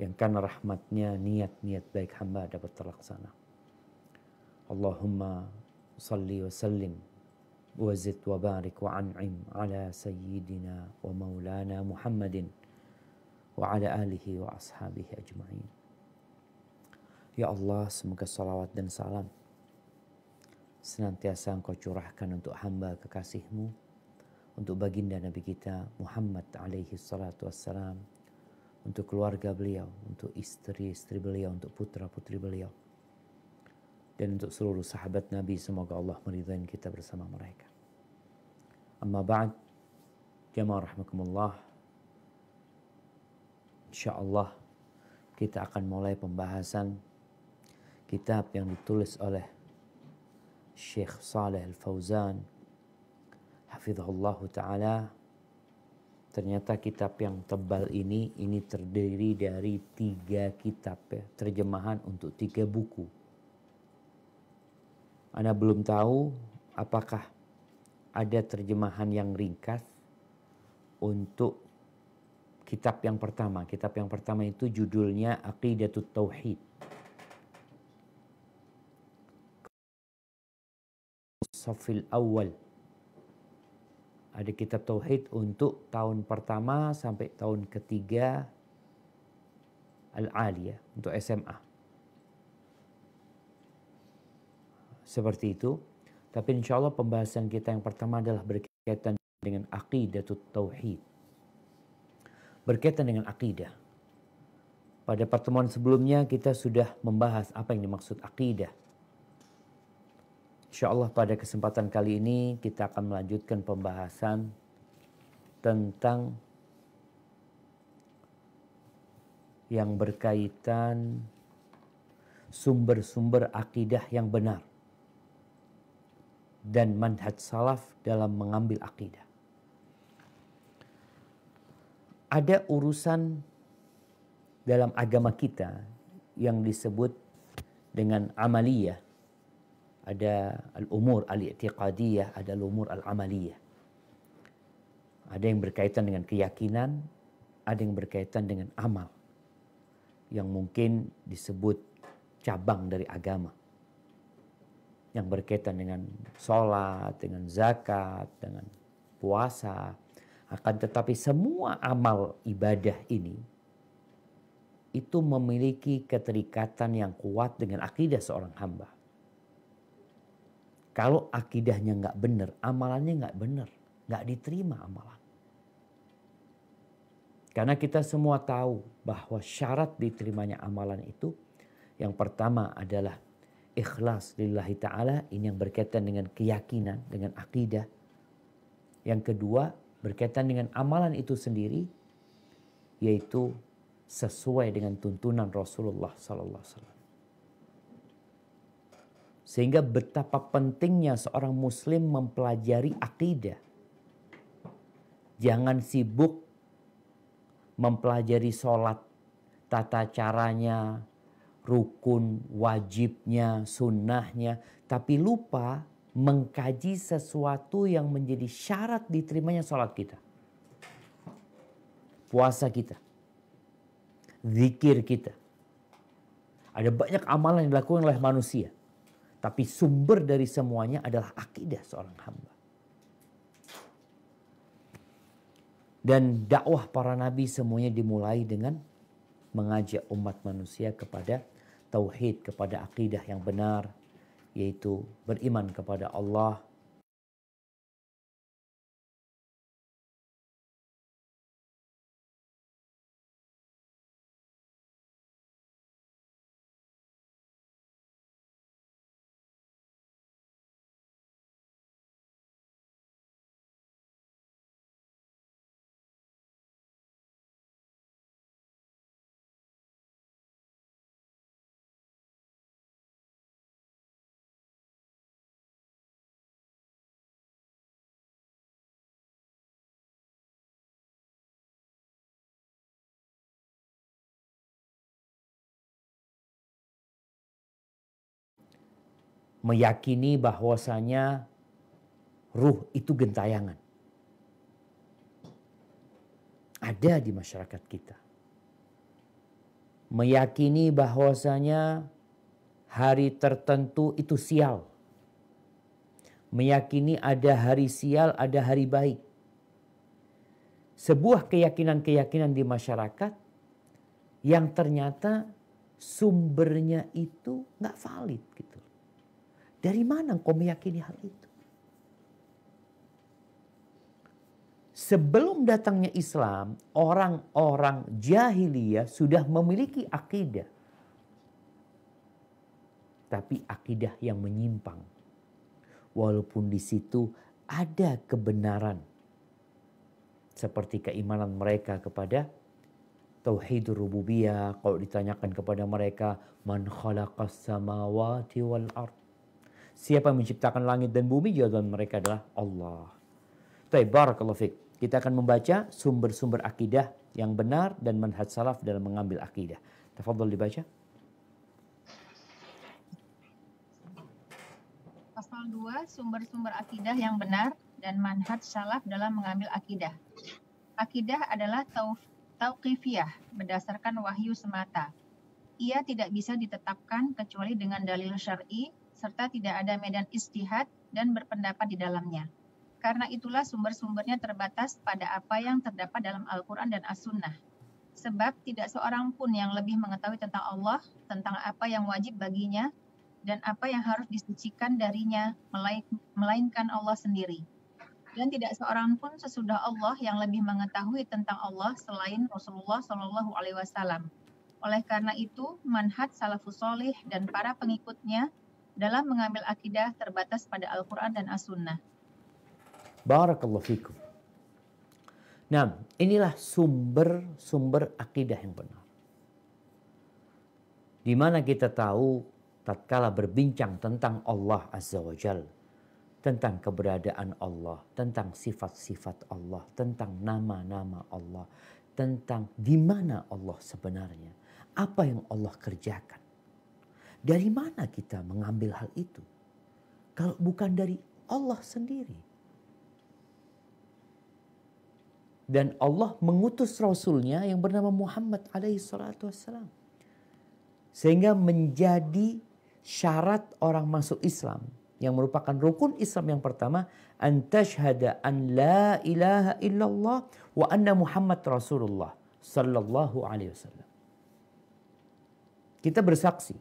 yang karena rahmatnya niat-niat baik hamba dapat terlaksana. Allahumma salli wa sallim wa zid wa barik wa an'im ala sayyidina wa maulana Muhammadin wa ala alihi wa ashabihi ajma'in. Ya Allah, semoga salawat dan salam senantiasa engkau curahkan untuk hamba kekasihmu, untuk baginda Nabi kita Muhammad alaihi salatu wassalam, untuk keluarga beliau, untuk istri-istri beliau, untuk putra-putri beliau. Dan untuk seluruh sahabat Nabi, semoga Allah meridhai kita bersama mereka. Amma ba'd, jamaah rahmakumullah. InsyaAllah kita akan mulai pembahasan kitab yang ditulis oleh Syekh Saleh Al-Fauzan. Hafizahullah Ta'ala Ternyata kitab yang tebal ini, ini terdiri dari tiga kitab ya, terjemahan untuk tiga buku. Anda belum tahu apakah ada terjemahan yang ringkas untuk kitab yang pertama. Kitab yang pertama itu judulnya Aqidatul Tauhid. Safil Awal ada kitab tauhid untuk tahun pertama sampai tahun ketiga al-aliyah untuk SMA. Seperti itu. Tapi insya Allah pembahasan kita yang pertama adalah berkaitan dengan aqidah tauhid. Berkaitan dengan aqidah. Pada pertemuan sebelumnya kita sudah membahas apa yang dimaksud aqidah. Insya Allah pada kesempatan kali ini kita akan melanjutkan pembahasan tentang yang berkaitan sumber-sumber akidah yang benar dan manhaj salaf dalam mengambil akidah. Ada urusan dalam agama kita yang disebut dengan amaliyah ada al-umur al-i'tiqadiyah, ada al-umur al-amaliyah. Ada yang berkaitan dengan keyakinan, ada yang berkaitan dengan amal. Yang mungkin disebut cabang dari agama. Yang berkaitan dengan sholat, dengan zakat, dengan puasa. Akan tetapi semua amal ibadah ini itu memiliki keterikatan yang kuat dengan akidah seorang hamba kalau akidahnya nggak benar, amalannya nggak benar, nggak diterima amalan. Karena kita semua tahu bahwa syarat diterimanya amalan itu yang pertama adalah ikhlas lillahi ta'ala ini yang berkaitan dengan keyakinan, dengan akidah. Yang kedua berkaitan dengan amalan itu sendiri yaitu sesuai dengan tuntunan Rasulullah sallallahu alaihi wasallam. Sehingga betapa pentingnya seorang muslim mempelajari akidah. Jangan sibuk mempelajari sholat, tata caranya, rukun, wajibnya, sunnahnya. Tapi lupa mengkaji sesuatu yang menjadi syarat diterimanya sholat kita. Puasa kita. Zikir kita. Ada banyak amalan yang dilakukan oleh manusia. Tapi sumber dari semuanya adalah akidah seorang hamba. Dan dakwah para nabi semuanya dimulai dengan mengajak umat manusia kepada tauhid, kepada akidah yang benar, yaitu beriman kepada Allah, meyakini bahwasanya ruh itu gentayangan. Ada di masyarakat kita. Meyakini bahwasanya hari tertentu itu sial. Meyakini ada hari sial, ada hari baik. Sebuah keyakinan-keyakinan di masyarakat yang ternyata sumbernya itu nggak valid gitu. Dari mana kau meyakini hal itu? Sebelum datangnya Islam, orang-orang jahiliyah sudah memiliki akidah. Tapi akidah yang menyimpang. Walaupun di situ ada kebenaran. Seperti keimanan mereka kepada Tauhid rububiyah kalau ditanyakan kepada mereka man khalaqas samawati wal ard Siapa yang menciptakan langit dan bumi? Jawaban mereka adalah Allah. Baik, barakallahu fiqh. Kita akan membaca sumber-sumber akidah yang benar dan manhaj salaf dalam mengambil akidah. Tafadhol dibaca. Pasal 2, sumber-sumber akidah yang benar dan manhaj salaf dalam mengambil akidah. Akidah adalah tauf, tauqifiyah berdasarkan wahyu semata. Ia tidak bisa ditetapkan kecuali dengan dalil syar'i serta tidak ada medan istihad dan berpendapat di dalamnya. Karena itulah sumber-sumbernya terbatas pada apa yang terdapat dalam Al-Quran dan As-Sunnah. Sebab tidak seorang pun yang lebih mengetahui tentang Allah, tentang apa yang wajib baginya, dan apa yang harus disucikan darinya, melainkan Allah sendiri. Dan tidak seorang pun sesudah Allah yang lebih mengetahui tentang Allah selain Rasulullah Shallallahu Alaihi Wasallam. Oleh karena itu, manhat salafus dan para pengikutnya dalam mengambil akidah terbatas pada Al-Quran dan As-Sunnah. Barakallahu fikum. Nah, inilah sumber-sumber akidah yang benar. Di mana kita tahu tatkala berbincang tentang Allah Azza wa Jal, tentang keberadaan Allah, tentang sifat-sifat Allah, tentang nama-nama Allah, tentang di mana Allah sebenarnya, apa yang Allah kerjakan. Dari mana kita mengambil hal itu? Kalau bukan dari Allah sendiri. Dan Allah mengutus Rasulnya yang bernama Muhammad alaihi salatu wassalam. Sehingga menjadi syarat orang masuk Islam yang merupakan rukun Islam yang pertama tashhada an la ilaha illallah wa anna Muhammad Rasulullah sallallahu alaihi wasallam. Kita bersaksi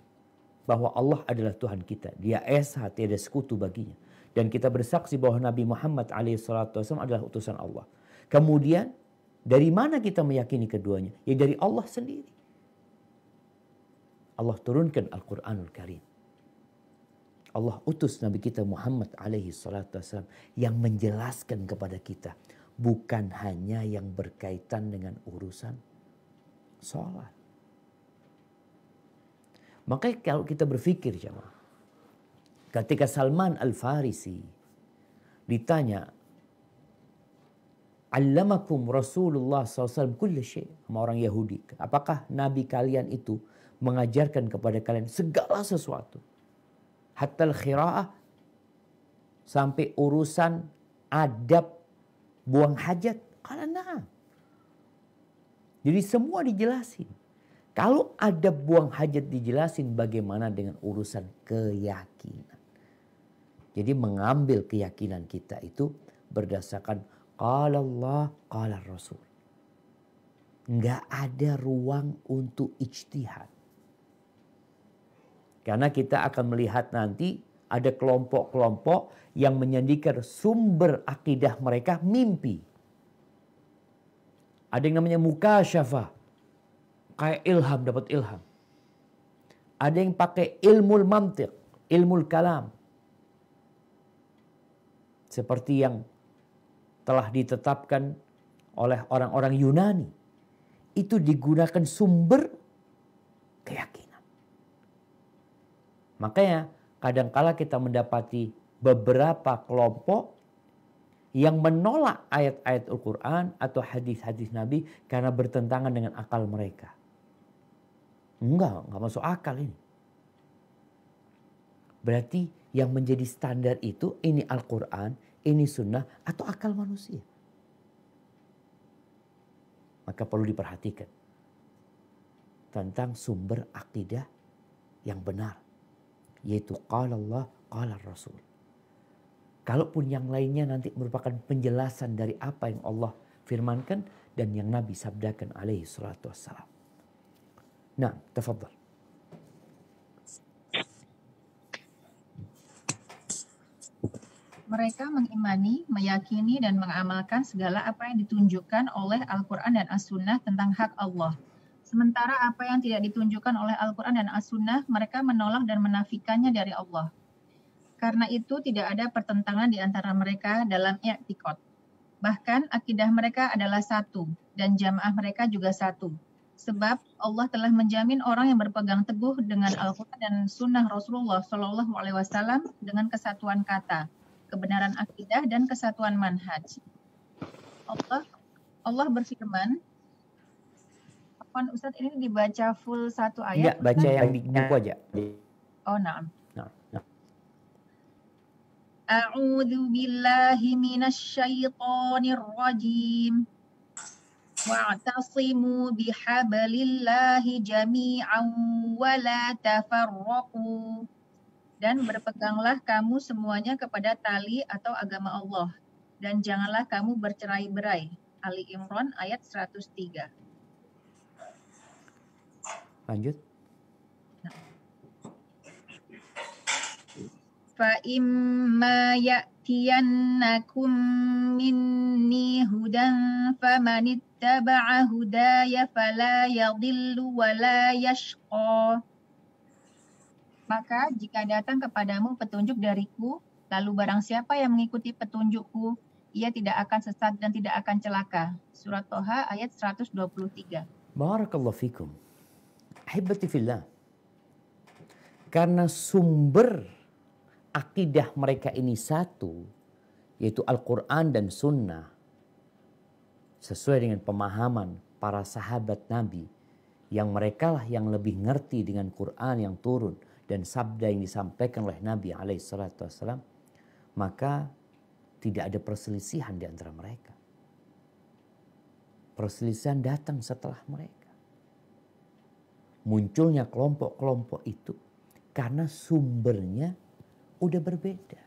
bahwa Allah adalah Tuhan kita. Dia Esa, tiada sekutu baginya. Dan kita bersaksi bahwa Nabi Muhammad SAW adalah utusan Allah. Kemudian dari mana kita meyakini keduanya? Ya dari Allah sendiri. Allah turunkan Al-Quranul Karim. Allah utus Nabi kita Muhammad alaihi yang menjelaskan kepada kita bukan hanya yang berkaitan dengan urusan sholat Makanya kalau kita berpikir jemaah, ketika Salman Al-Farisi ditanya, Allamakum Rasulullah SAW kulla Sama orang Yahudi. Apakah Nabi kalian itu mengajarkan kepada kalian segala sesuatu? Hatta khiraah sampai urusan adab buang hajat. Kalau nah. Jadi semua dijelasin. Kalau ada buang hajat dijelasin bagaimana dengan urusan keyakinan. Jadi mengambil keyakinan kita itu berdasarkan kala Allah, kala Rasul. Enggak ada ruang untuk ijtihad. Karena kita akan melihat nanti ada kelompok-kelompok yang menyandikan sumber akidah mereka mimpi. Ada yang namanya muka mukasyafah kayak ilham dapat ilham. Ada yang pakai ilmu mantik, ilmu kalam. Seperti yang telah ditetapkan oleh orang-orang Yunani. Itu digunakan sumber keyakinan. Makanya kadangkala kita mendapati beberapa kelompok yang menolak ayat-ayat Al-Quran atau hadis-hadis Nabi karena bertentangan dengan akal mereka. Enggak, enggak masuk akal ini. Berarti yang menjadi standar itu ini Al-Quran, ini sunnah, atau akal manusia. Maka perlu diperhatikan tentang sumber akidah yang benar. Yaitu kala Allah, kala Rasul. Kalaupun yang lainnya nanti merupakan penjelasan dari apa yang Allah firmankan dan yang Nabi sabdakan alaihi salatu wassalam. نعم تفضل Mereka mengimani, meyakini, dan mengamalkan segala apa yang ditunjukkan oleh Al-Quran dan As-Sunnah tentang hak Allah. Sementara apa yang tidak ditunjukkan oleh Al-Quran dan As-Sunnah, mereka menolak dan menafikannya dari Allah. Karena itu tidak ada pertentangan di antara mereka dalam i'tikad. Bahkan akidah mereka adalah satu, dan jamaah mereka juga satu Sebab Allah telah menjamin orang yang berpegang teguh dengan Al-Quran dan Sunnah Rasulullah Shallallahu Alaihi Wasallam dengan kesatuan kata, kebenaran akidah dan kesatuan manhaj. Allah Allah berfirman, Apaan Ustadz ini dibaca full satu ayat? Enggak, baca nah. yang di buku aja. Oh, nah. nah. A'udzu billahi minasy syaithanir rajim. واعتصموا بحبل الله جميعا ولا تفرقوا dan berpeganglah kamu semuanya kepada tali atau agama Allah dan janganlah kamu bercerai-berai. Ali Imran ayat 103. Lanjut. Fa imma ya'tiyannakum minni hudan famanit اتبع هداي فلا يضل ولا يشقى Maka jika datang kepadamu petunjuk dariku, lalu barang siapa yang mengikuti petunjukku, ia tidak akan sesat dan tidak akan celaka. Surat Toha ayat 123. Barakallahu fikum. Ahibati fillah. Karena sumber akidah mereka ini satu, yaitu Al-Quran dan Sunnah sesuai dengan pemahaman para sahabat Nabi yang mereka lah yang lebih ngerti dengan Quran yang turun dan sabda yang disampaikan oleh Nabi alaihissalatu wassalam, maka tidak ada perselisihan di antara mereka. Perselisihan datang setelah mereka. Munculnya kelompok-kelompok itu karena sumbernya udah berbeda.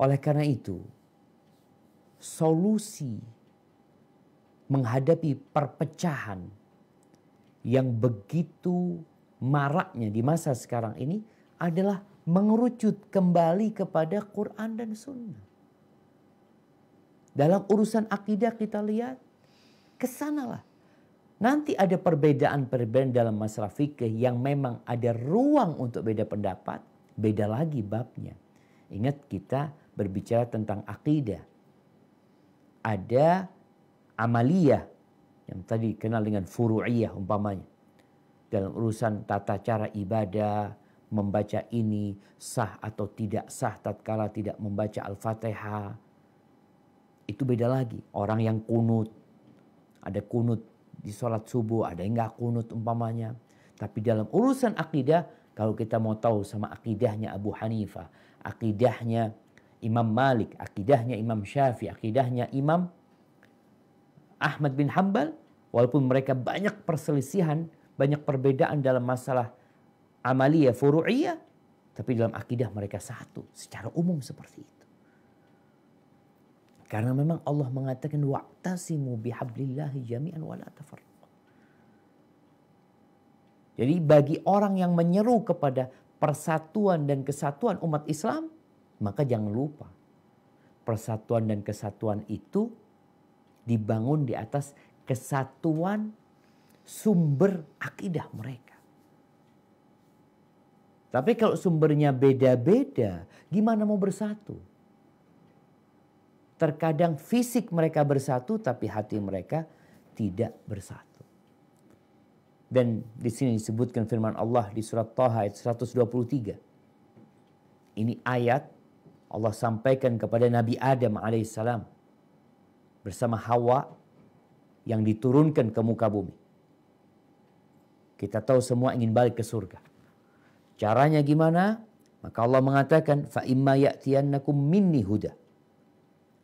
Oleh karena itu, solusi menghadapi perpecahan yang begitu maraknya di masa sekarang ini adalah mengerucut kembali kepada Quran dan Sunnah. Dalam urusan akidah kita lihat kesanalah. Nanti ada perbedaan-perbedaan dalam masalah fikih yang memang ada ruang untuk beda pendapat, beda lagi babnya. Ingat kita berbicara tentang akidah ada amalia yang tadi kenal dengan furu'iyah umpamanya. Dalam urusan tata cara ibadah, membaca ini sah atau tidak sah tatkala tidak membaca Al-Fatihah. Itu beda lagi. Orang yang kunut. Ada kunut di sholat subuh, ada yang gak kunut umpamanya. Tapi dalam urusan akidah, kalau kita mau tahu sama akidahnya Abu Hanifah, akidahnya Imam Malik, akidahnya Imam Syafi'i, akidahnya Imam Ahmad bin Hambal, walaupun mereka banyak perselisihan, banyak perbedaan dalam masalah amaliyah, furu'iyah, tapi dalam akidah mereka satu secara umum seperti itu. Karena memang Allah mengatakan wa'tasimu bihablillahi jami'an wa la Jadi bagi orang yang menyeru kepada persatuan dan kesatuan umat Islam, maka jangan lupa, persatuan dan kesatuan itu dibangun di atas kesatuan sumber akidah mereka. Tapi kalau sumbernya beda-beda, gimana mau bersatu? Terkadang fisik mereka bersatu, tapi hati mereka tidak bersatu. Dan di sini disebutkan firman Allah di surat Taha ayat 123. Ini ayat Allah sampaikan kepada Nabi Adam alaihissalam bersama Hawa yang diturunkan ke muka bumi. Kita tahu semua ingin balik ke surga. Caranya gimana? Maka Allah mengatakan, fa imma ya'tiyannakum minni huda.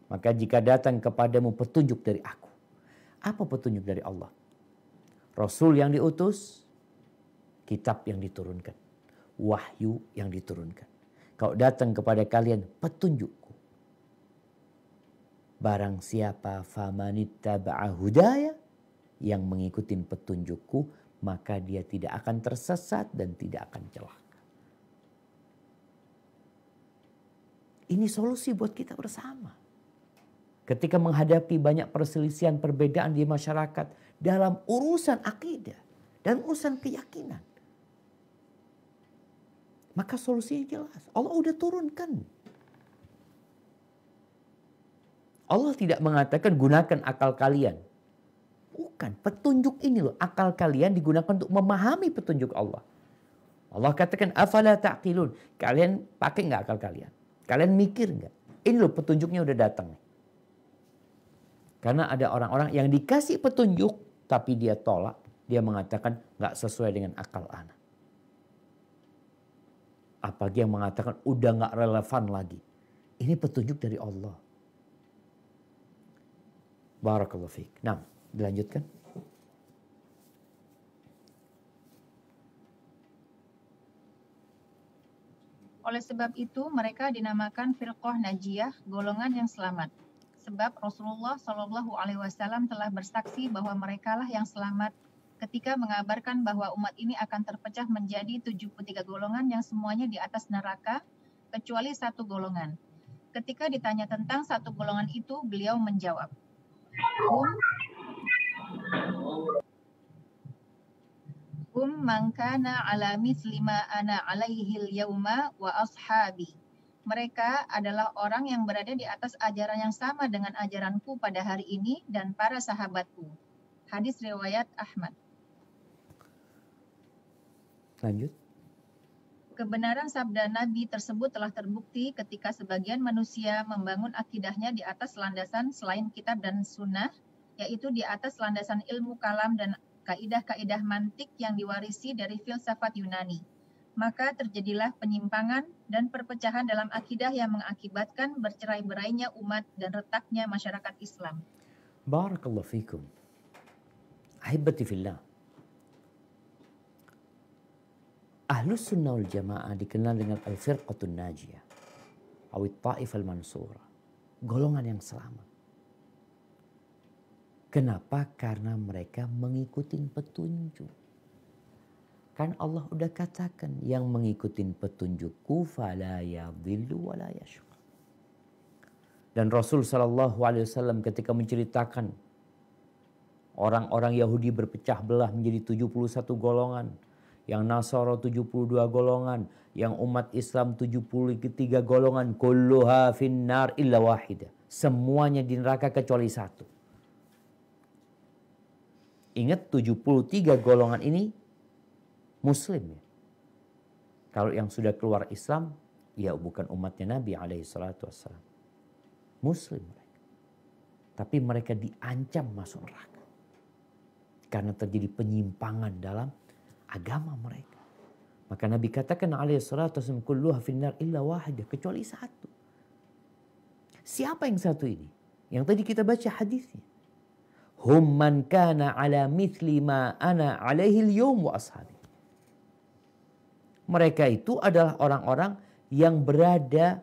Maka jika datang kepadamu petunjuk dari aku. Apa petunjuk dari Allah? Rasul yang diutus, kitab yang diturunkan, wahyu yang diturunkan. Kau datang kepada kalian petunjukku. Barang siapa famanita ba'ahudaya yang mengikuti petunjukku, maka dia tidak akan tersesat dan tidak akan celaka. Ini solusi buat kita bersama. Ketika menghadapi banyak perselisihan perbedaan di masyarakat dalam urusan akidah dan urusan keyakinan maka solusinya jelas. Allah udah turunkan. Allah tidak mengatakan gunakan akal kalian. Bukan, petunjuk ini loh. Akal kalian digunakan untuk memahami petunjuk Allah. Allah katakan, afala ta'qilun. Kalian pakai nggak akal kalian? Kalian mikir nggak? Ini loh petunjuknya udah datang. Karena ada orang-orang yang dikasih petunjuk, tapi dia tolak. Dia mengatakan nggak sesuai dengan akal anak apalagi yang mengatakan udah nggak relevan lagi. Ini petunjuk dari Allah. Barakallahu fiik. Nah, dilanjutkan. Oleh sebab itu, mereka dinamakan firqah najiyah, golongan yang selamat. Sebab Rasulullah Shallallahu Alaihi Wasallam telah bersaksi bahwa merekalah yang selamat ketika mengabarkan bahwa umat ini akan terpecah menjadi 73 golongan yang semuanya di atas neraka kecuali satu golongan. Ketika ditanya tentang satu golongan itu, beliau menjawab, um, um mangkana ala mislima ana alaihil yauma wa ashabi." Mereka adalah orang yang berada di atas ajaran yang sama dengan ajaranku pada hari ini dan para sahabatku. Hadis riwayat Ahmad. Lanjut. Kebenaran sabda Nabi tersebut telah terbukti ketika sebagian manusia membangun akidahnya di atas landasan selain kitab dan sunnah, yaitu di atas landasan ilmu kalam dan kaidah-kaidah mantik yang diwarisi dari filsafat Yunani. Maka terjadilah penyimpangan dan perpecahan dalam akidah yang mengakibatkan bercerai-berainya umat dan retaknya masyarakat Islam. Barakallahu fikum. Ahibati fillah. Ahlus sunnah wal jamaah dikenal dengan al-firqatun najiyah. Awit ta'if al-mansura. Golongan yang selamat. Kenapa? Karena mereka mengikuti petunjuk. Kan Allah udah katakan yang mengikuti petunjukku fala yadhillu wa la yashqa. Dan Rasul Shallallahu Alaihi Wasallam ketika menceritakan orang-orang Yahudi berpecah belah menjadi 71 golongan yang Nasoro 72 golongan, yang umat Islam 73 golongan, kulluha finnar illa wahida. Semuanya di neraka kecuali satu. Ingat 73 golongan ini muslim ya. Kalau yang sudah keluar Islam, ya bukan umatnya Nabi alaihi salatu wassalam. Muslim mereka. Tapi mereka diancam masuk neraka. Karena terjadi penyimpangan dalam agama mereka. Maka Nabi katakan alaihi salatu wasallam kulluha finnar illa wahid, kecuali satu. Siapa yang satu ini? Yang tadi kita baca hadisnya. Hum man kana ala mithli ma ana alaihi al-yawm wa ashabi. Mereka itu adalah orang-orang yang berada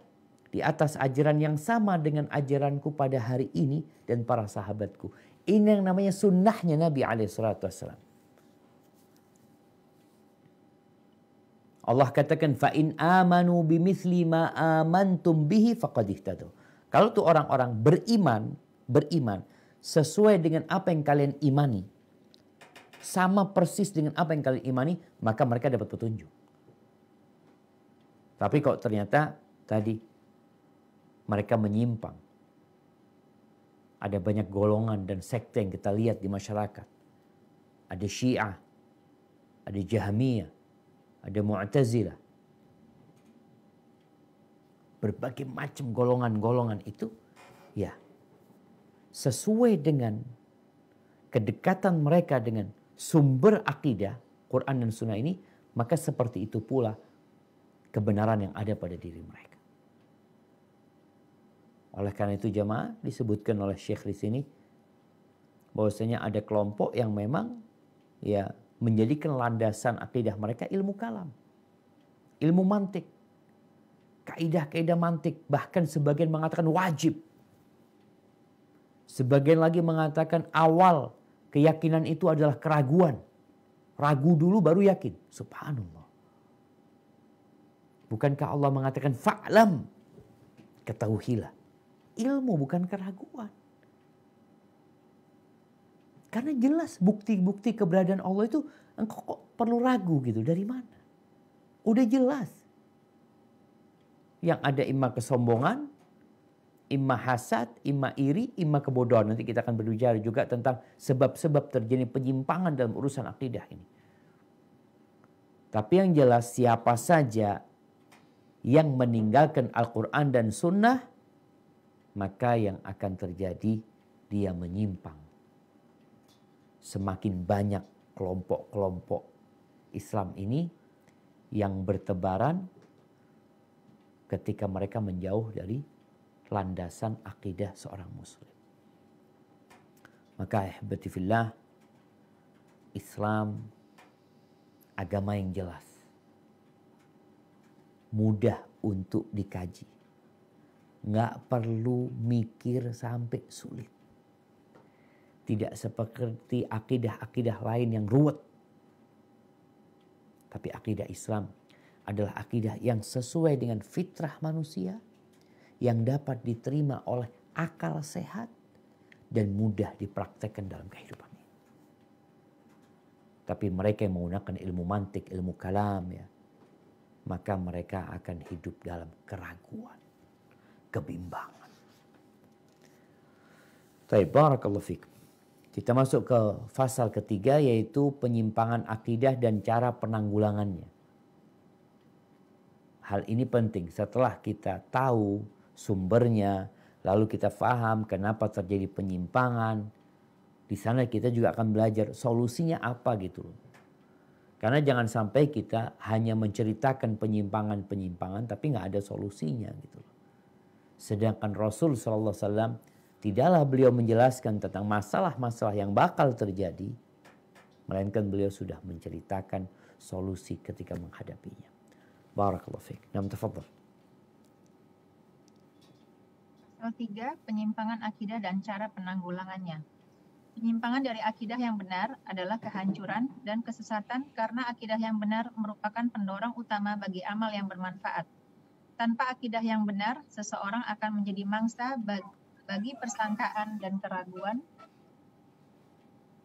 di atas ajaran yang sama dengan ajaranku pada hari ini dan para sahabatku. Ini yang namanya sunnahnya Nabi alaihi salatu wasallam. Allah katakan fa'in amanu bimithli ma amantum bihi faqad ihtadu. Kalau tuh orang-orang beriman, beriman sesuai dengan apa yang kalian imani. Sama persis dengan apa yang kalian imani, maka mereka dapat petunjuk. Tapi kalau ternyata tadi mereka menyimpang. Ada banyak golongan dan sekte yang kita lihat di masyarakat. Ada Syiah, ada Jahmiyah, ada Mu'tazilah. Berbagai macam golongan-golongan itu ya sesuai dengan kedekatan mereka dengan sumber akidah Quran dan Sunnah ini maka seperti itu pula kebenaran yang ada pada diri mereka. Oleh karena itu jemaah disebutkan oleh Syekh di sini bahwasanya ada kelompok yang memang ya menjadikan landasan akidah mereka ilmu kalam, ilmu mantik, kaidah-kaidah mantik, bahkan sebagian mengatakan wajib. Sebagian lagi mengatakan awal keyakinan itu adalah keraguan. Ragu dulu baru yakin. Subhanallah. Bukankah Allah mengatakan fa'lam? Ketahuilah. Ilmu bukan keraguan. Karena jelas bukti-bukti keberadaan Allah itu engkau kok perlu ragu gitu. Dari mana? Udah jelas. Yang ada imma kesombongan, imma hasad, imma iri, imma kebodohan. Nanti kita akan berbicara juga tentang sebab-sebab terjadi penyimpangan dalam urusan akidah ini. Tapi yang jelas siapa saja yang meninggalkan Al-Quran dan Sunnah, maka yang akan terjadi dia menyimpang semakin banyak kelompok-kelompok Islam ini yang bertebaran ketika mereka menjauh dari landasan akidah seorang muslim. Maka ihbatifillah ya, Islam agama yang jelas. Mudah untuk dikaji. Nggak perlu mikir sampai sulit. Tidak seperti akidah-akidah lain yang ruwet. Tapi akidah Islam adalah akidah yang sesuai dengan fitrah manusia yang dapat diterima oleh akal sehat dan mudah dipraktekkan dalam kehidupan Tapi mereka yang menggunakan ilmu mantik, ilmu kalam ya, maka mereka akan hidup dalam keraguan, kebimbangan. Tapi barakallahu fikum. Kita masuk ke pasal ketiga yaitu penyimpangan akidah dan cara penanggulangannya. Hal ini penting setelah kita tahu sumbernya, lalu kita paham kenapa terjadi penyimpangan. Di sana kita juga akan belajar solusinya apa gitu Karena jangan sampai kita hanya menceritakan penyimpangan-penyimpangan tapi nggak ada solusinya gitu Sedangkan Rasul saw Tidaklah beliau menjelaskan tentang masalah-masalah yang bakal terjadi, melainkan beliau sudah menceritakan solusi ketika menghadapinya. Barakallahu fiik. Nam tafadhol. Pasal 3, penyimpangan akidah dan cara penanggulangannya. Penyimpangan dari akidah yang benar adalah kehancuran dan kesesatan karena akidah yang benar merupakan pendorong utama bagi amal yang bermanfaat. Tanpa akidah yang benar, seseorang akan menjadi mangsa bagi bagi persangkaan dan keraguan.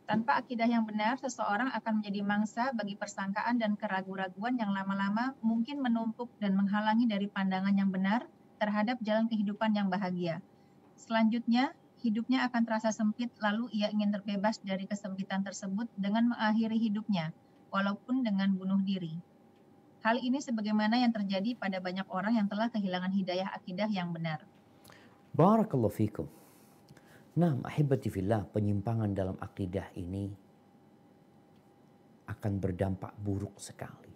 Tanpa akidah yang benar, seseorang akan menjadi mangsa bagi persangkaan dan keraguan-raguan yang lama-lama mungkin menumpuk dan menghalangi dari pandangan yang benar terhadap jalan kehidupan yang bahagia. Selanjutnya, hidupnya akan terasa sempit, lalu ia ingin terbebas dari kesempitan tersebut dengan mengakhiri hidupnya, walaupun dengan bunuh diri. Hal ini sebagaimana yang terjadi pada banyak orang yang telah kehilangan hidayah akidah yang benar. Barakallahu fikum. Nah, ahibati fillah, penyimpangan dalam akidah ini akan berdampak buruk sekali.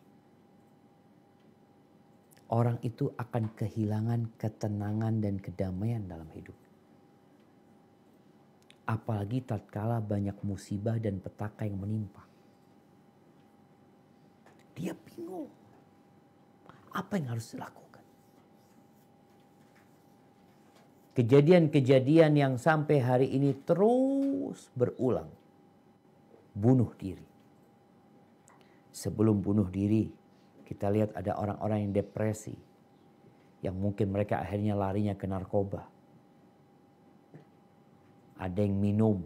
Orang itu akan kehilangan ketenangan dan kedamaian dalam hidup. Apalagi tatkala banyak musibah dan petaka yang menimpa. Dia bingung. Apa yang harus dilakukan? Kejadian-kejadian yang sampai hari ini terus berulang. Bunuh diri. Sebelum bunuh diri, kita lihat ada orang-orang yang depresi. Yang mungkin mereka akhirnya larinya ke narkoba. Ada yang minum,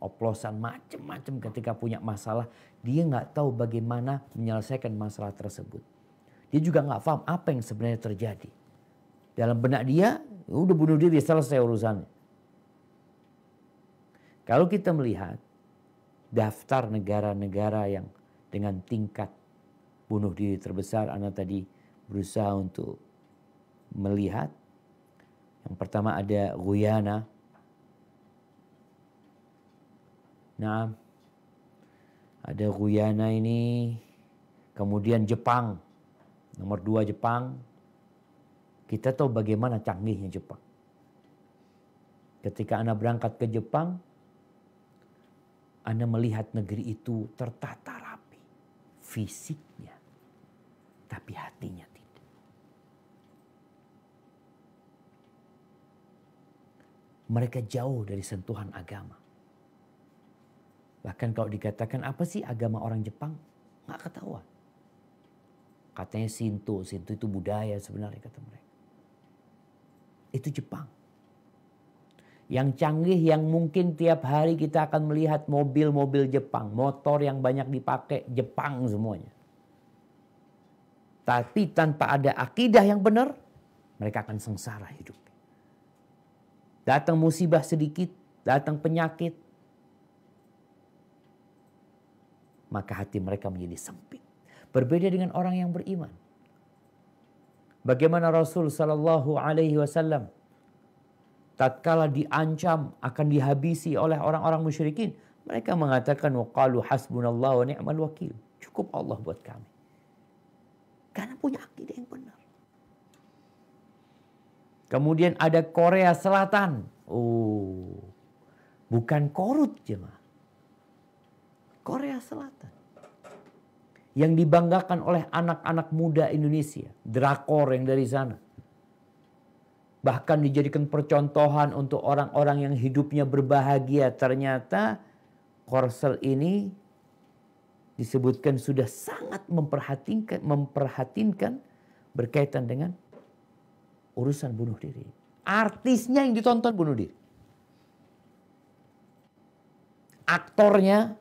oplosan macam-macam ketika punya masalah dia nggak tahu bagaimana menyelesaikan masalah tersebut dia juga nggak paham apa yang sebenarnya terjadi dalam benak dia ya udah bunuh diri selesai urusannya. Kalau kita melihat daftar negara-negara yang dengan tingkat bunuh diri terbesar, Anda tadi berusaha untuk melihat. Yang pertama ada Guyana. Nah, ada Guyana ini, kemudian Jepang. Nomor dua Jepang, kita tahu bagaimana canggihnya Jepang. Ketika Anda berangkat ke Jepang, Anda melihat negeri itu tertata rapi. Fisiknya, tapi hatinya tidak. Mereka jauh dari sentuhan agama. Bahkan kalau dikatakan apa sih agama orang Jepang? Nggak ketahuan. Katanya Sinto, Sinto itu budaya sebenarnya kata mereka itu Jepang. Yang canggih yang mungkin tiap hari kita akan melihat mobil-mobil Jepang, motor yang banyak dipakai Jepang semuanya. Tapi tanpa ada akidah yang benar, mereka akan sengsara hidup. Datang musibah sedikit, datang penyakit, maka hati mereka menjadi sempit. Berbeda dengan orang yang beriman. Bagaimana Rasul Shallallahu Alaihi Wasallam tatkala diancam akan dihabisi oleh orang-orang musyrikin, mereka mengatakan waqalu hasbunallahu wa ni'mal wakil. Cukup Allah buat kami. Karena punya akidah yang benar. Kemudian ada Korea Selatan. Oh, bukan korut jemaah. Korea Selatan yang dibanggakan oleh anak-anak muda Indonesia, drakor yang dari sana. Bahkan dijadikan percontohan untuk orang-orang yang hidupnya berbahagia. Ternyata Korsel ini disebutkan sudah sangat memperhatinkan, memperhatinkan berkaitan dengan urusan bunuh diri. Artisnya yang ditonton bunuh diri. Aktornya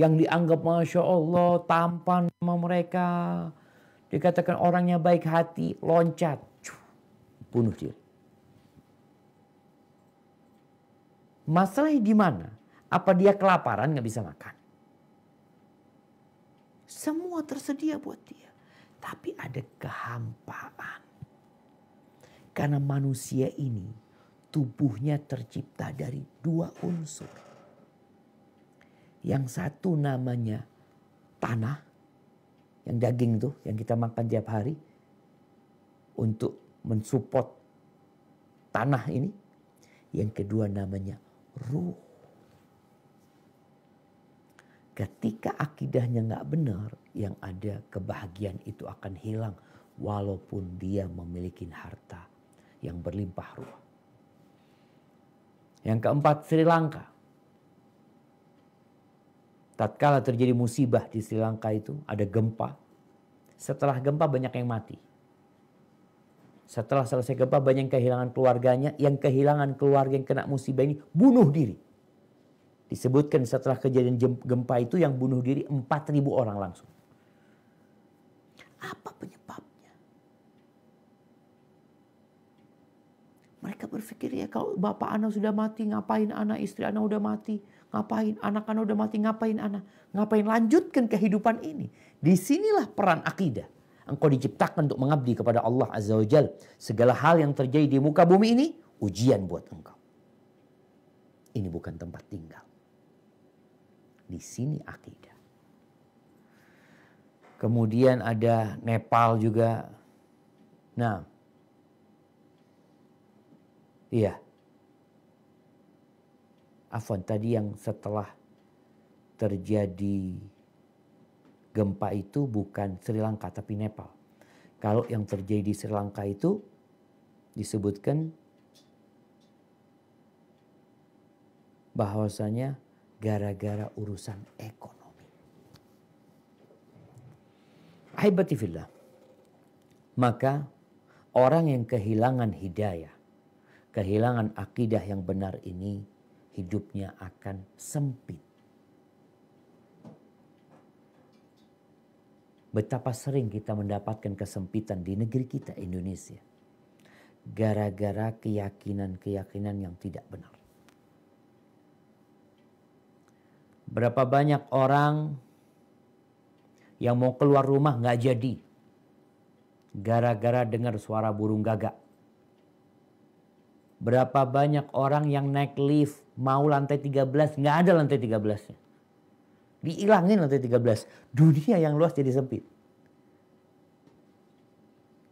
yang dianggap masya Allah tampan sama mereka. Dikatakan orangnya baik hati, loncat, bunuh diri. Masalahnya di mana? Apa dia kelaparan nggak bisa makan? Semua tersedia buat dia, tapi ada kehampaan. Karena manusia ini tubuhnya tercipta dari dua unsur yang satu namanya tanah, yang daging tuh yang kita makan tiap hari untuk mensupport tanah ini. Yang kedua namanya ruh. Ketika akidahnya nggak benar, yang ada kebahagiaan itu akan hilang walaupun dia memiliki harta yang berlimpah ruah. Yang keempat Sri Lanka tatkala terjadi musibah di Sri Lanka itu ada gempa. Setelah gempa banyak yang mati. Setelah selesai gempa banyak yang kehilangan keluarganya, yang kehilangan keluarga yang kena musibah ini bunuh diri. Disebutkan setelah kejadian gempa itu yang bunuh diri 4000 orang langsung. Apa penyebabnya? Mereka berpikir ya kalau bapak anak sudah mati ngapain anak istri anak udah mati Ngapain? Anak kan udah mati, ngapain anak Ngapain lanjutkan kehidupan ini? Disinilah peran akidah. Engkau diciptakan untuk mengabdi kepada Allah Azza Wajal Segala hal yang terjadi di muka bumi ini, ujian buat engkau. Ini bukan tempat tinggal. Di sini akidah. Kemudian ada Nepal juga. Nah, iya. Afwan tadi yang setelah terjadi gempa itu bukan Sri Lanka tapi Nepal. Kalau yang terjadi di Sri Lanka itu disebutkan bahwasanya gara-gara urusan ekonomi. Aibatifillah. Maka orang yang kehilangan hidayah, kehilangan akidah yang benar ini hidupnya akan sempit. Betapa sering kita mendapatkan kesempitan di negeri kita Indonesia. Gara-gara keyakinan-keyakinan yang tidak benar. Berapa banyak orang yang mau keluar rumah nggak jadi. Gara-gara dengar suara burung gagak. Berapa banyak orang yang naik lift mau lantai 13, nggak ada lantai 13-nya. Dihilangin lantai 13. Dunia yang luas jadi sempit.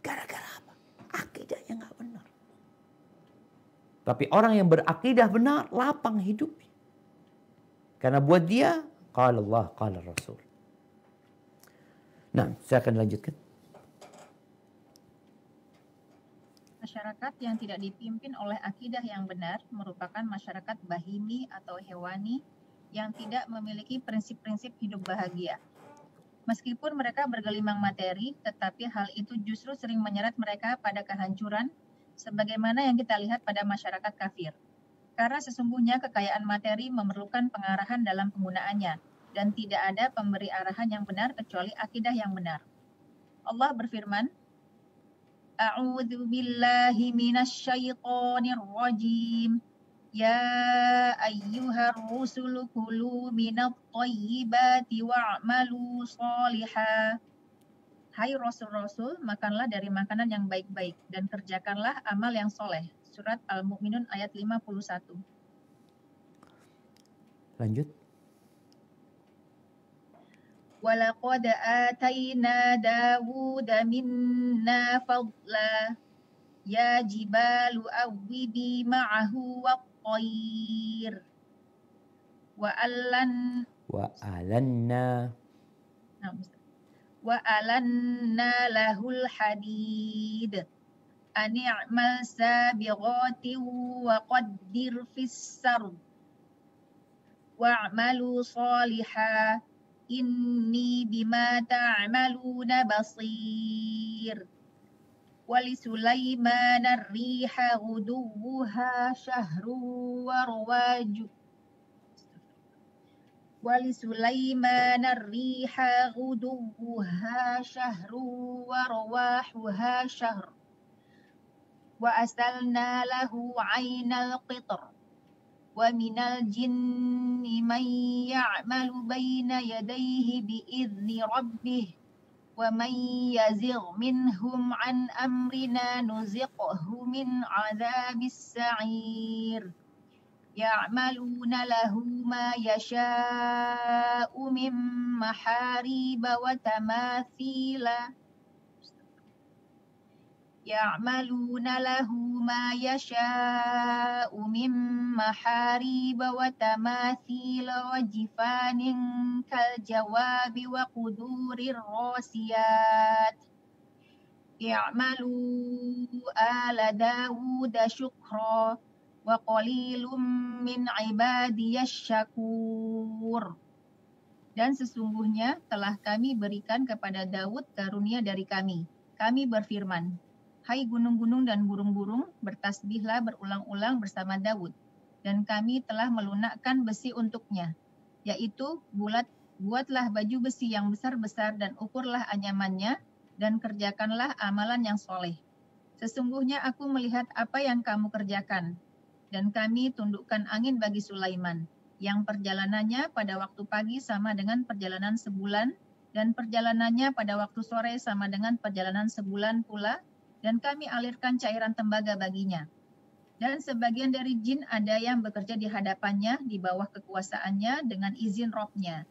Gara-gara apa? Akidahnya nggak benar. Tapi orang yang berakidah benar, lapang hidupnya. Karena buat dia, kalau Allah, kalau Rasul. Nah, saya akan lanjutkan. Masyarakat yang tidak dipimpin oleh akidah yang benar merupakan masyarakat bahimi atau hewani yang tidak memiliki prinsip-prinsip hidup bahagia. Meskipun mereka bergelimang materi, tetapi hal itu justru sering menyeret mereka pada kehancuran, sebagaimana yang kita lihat pada masyarakat kafir. Karena sesungguhnya kekayaan materi memerlukan pengarahan dalam penggunaannya, dan tidak ada pemberi arahan yang benar kecuali akidah yang benar. Allah berfirman, أعوذ بالله من الشيطان الرجيم يا أيها الرسل كلوا من الطيبات واعملوا صالحا Hai Rasul-Rasul, makanlah dari makanan yang baik-baik dan kerjakanlah amal yang soleh. Surat Al-Mu'minun ayat 51. Lanjut. ولقد آتينا داود منا فضلا يا جبال أوبي معه والطير وألن وألنا نعم، وألنا له الحديد أن اعمل سابغات وقدر في السرد واعملوا صالحاً إني بما تعملون بصير ولسليمان الريح غدوها شهر ورواج ولسليمان الريح غدوها شهر ورواحها شهر وأسلنا له عين القطر ومن الجن من يعمل بين يديه بإذن ربه ومن يزغ منهم عن أمرنا نزقه من عذاب السعير يعملون له ما يشاء من محاريب وتماثيل يعملون له ما يشاء من kal jawabi wa كالجواب وقدور I'malu ala Dawud syukra wa qalilum min ibadiyas syakur, dan sesungguhnya telah kami berikan kepada Daud karunia dari kami. Kami berfirman, Hai gunung-gunung dan burung-burung, bertasbihlah berulang-ulang bersama Daud dan kami telah melunakkan besi untuknya, yaitu bulat buatlah baju besi yang besar-besar dan ukurlah anyamannya dan kerjakanlah amalan yang soleh. Sesungguhnya aku melihat apa yang kamu kerjakan, dan kami tundukkan angin bagi Sulaiman, yang perjalanannya pada waktu pagi sama dengan perjalanan sebulan, dan perjalanannya pada waktu sore sama dengan perjalanan sebulan pula, dan kami alirkan cairan tembaga baginya.' Dan sebagian dari jin ada yang bekerja di hadapannya, di bawah kekuasaannya, dengan izin robnya.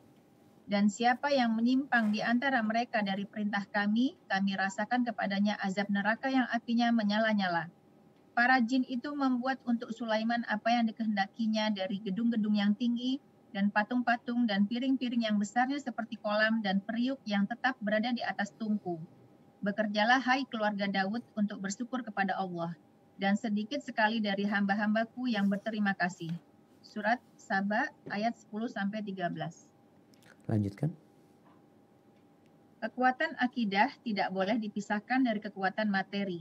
Dan siapa yang menyimpang di antara mereka dari perintah kami, kami rasakan kepadanya azab neraka yang apinya menyala-nyala. Para jin itu membuat untuk Sulaiman apa yang dikehendakinya dari gedung-gedung yang tinggi, dan patung-patung dan piring-piring yang besarnya seperti kolam dan periuk yang tetap berada di atas tungku. Bekerjalah hai keluarga Daud untuk bersyukur kepada Allah dan sedikit sekali dari hamba-hambaku yang berterima kasih. Surat Saba ayat 10 sampai 13. Lanjutkan. Kekuatan akidah tidak boleh dipisahkan dari kekuatan materi.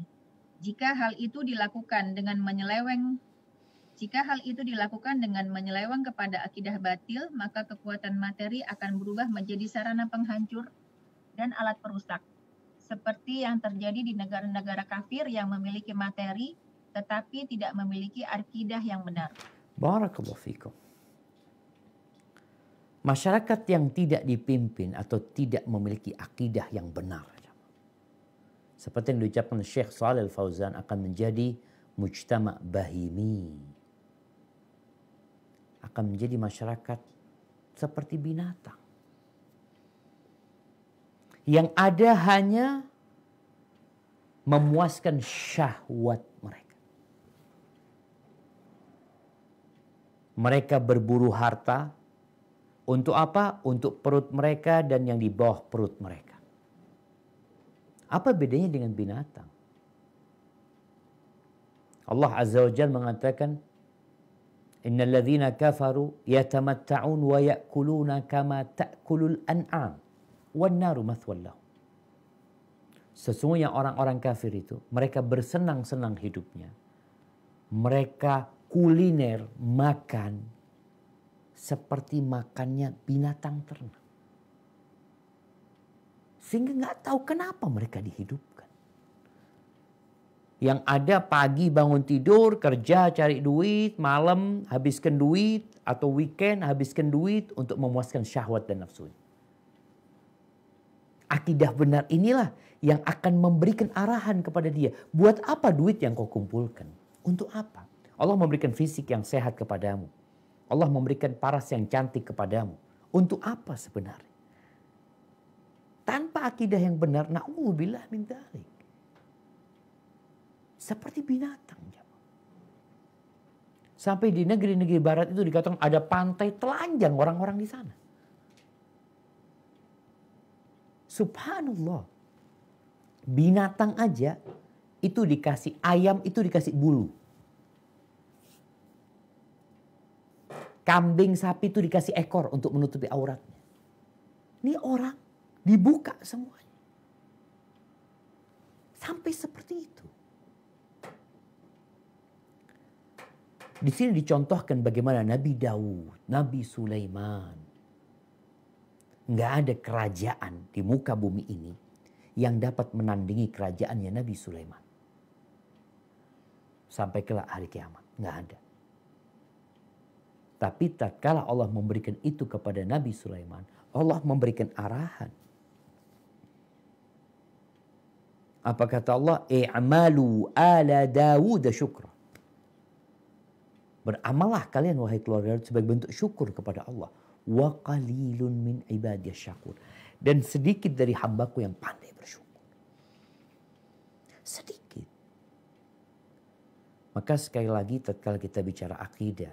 Jika hal itu dilakukan dengan menyeleweng jika hal itu dilakukan dengan menyeleweng kepada akidah batil, maka kekuatan materi akan berubah menjadi sarana penghancur dan alat perusak. Seperti yang terjadi di negara-negara kafir yang memiliki materi tetapi tidak memiliki akidah yang benar. Barakallahu fikum. Masyarakat yang tidak dipimpin atau tidak memiliki akidah yang benar. Seperti yang diucapkan Syekh Salih Fauzan akan menjadi mujtama bahimi. Akan menjadi masyarakat seperti binatang. Yang ada hanya memuaskan syahwat Mereka berburu harta. Untuk apa? Untuk perut mereka dan yang di bawah perut mereka. Apa bedanya dengan binatang? Allah Azza wa Jal mengatakan, Innal ladhina kafaru yatamatta'un wa ya'kuluna kama ta'kulul an'am. Wan naru mathwallahu. Sesungguhnya orang-orang kafir itu, mereka bersenang-senang hidupnya. Mereka kuliner makan seperti makannya binatang ternak. Sehingga nggak tahu kenapa mereka dihidupkan. Yang ada pagi bangun tidur, kerja cari duit, malam habiskan duit atau weekend habiskan duit untuk memuaskan syahwat dan nafsunya. Akidah benar inilah yang akan memberikan arahan kepada dia. Buat apa duit yang kau kumpulkan? Untuk apa? Allah memberikan fisik yang sehat kepadamu. Allah memberikan paras yang cantik kepadamu. Untuk apa sebenarnya? Tanpa akidah yang benar, na'udzubillah min dalik. Seperti binatang. Sampai di negeri-negeri barat itu dikatakan ada pantai telanjang orang-orang di sana. Subhanallah. Binatang aja itu dikasih ayam itu dikasih bulu. Kambing sapi itu dikasih ekor untuk menutupi auratnya. Ini orang dibuka semuanya. Sampai seperti itu. Di sini dicontohkan bagaimana Nabi Daud, Nabi Sulaiman. Nggak ada kerajaan di muka bumi ini yang dapat menandingi kerajaannya Nabi Sulaiman. Sampai kelak hari kiamat. Nggak ada. Tapi tatkala Allah memberikan itu kepada Nabi Sulaiman, Allah memberikan arahan. Apa kata Allah? I'malu ala Dawud syukur." Beramalah kalian wahai keluarga sebagai bentuk syukur kepada Allah. Wa qalilun min ibadiyah syakur. Dan sedikit dari hambaku yang pandai bersyukur. Sedikit. Maka sekali lagi tatkala kita bicara akidah,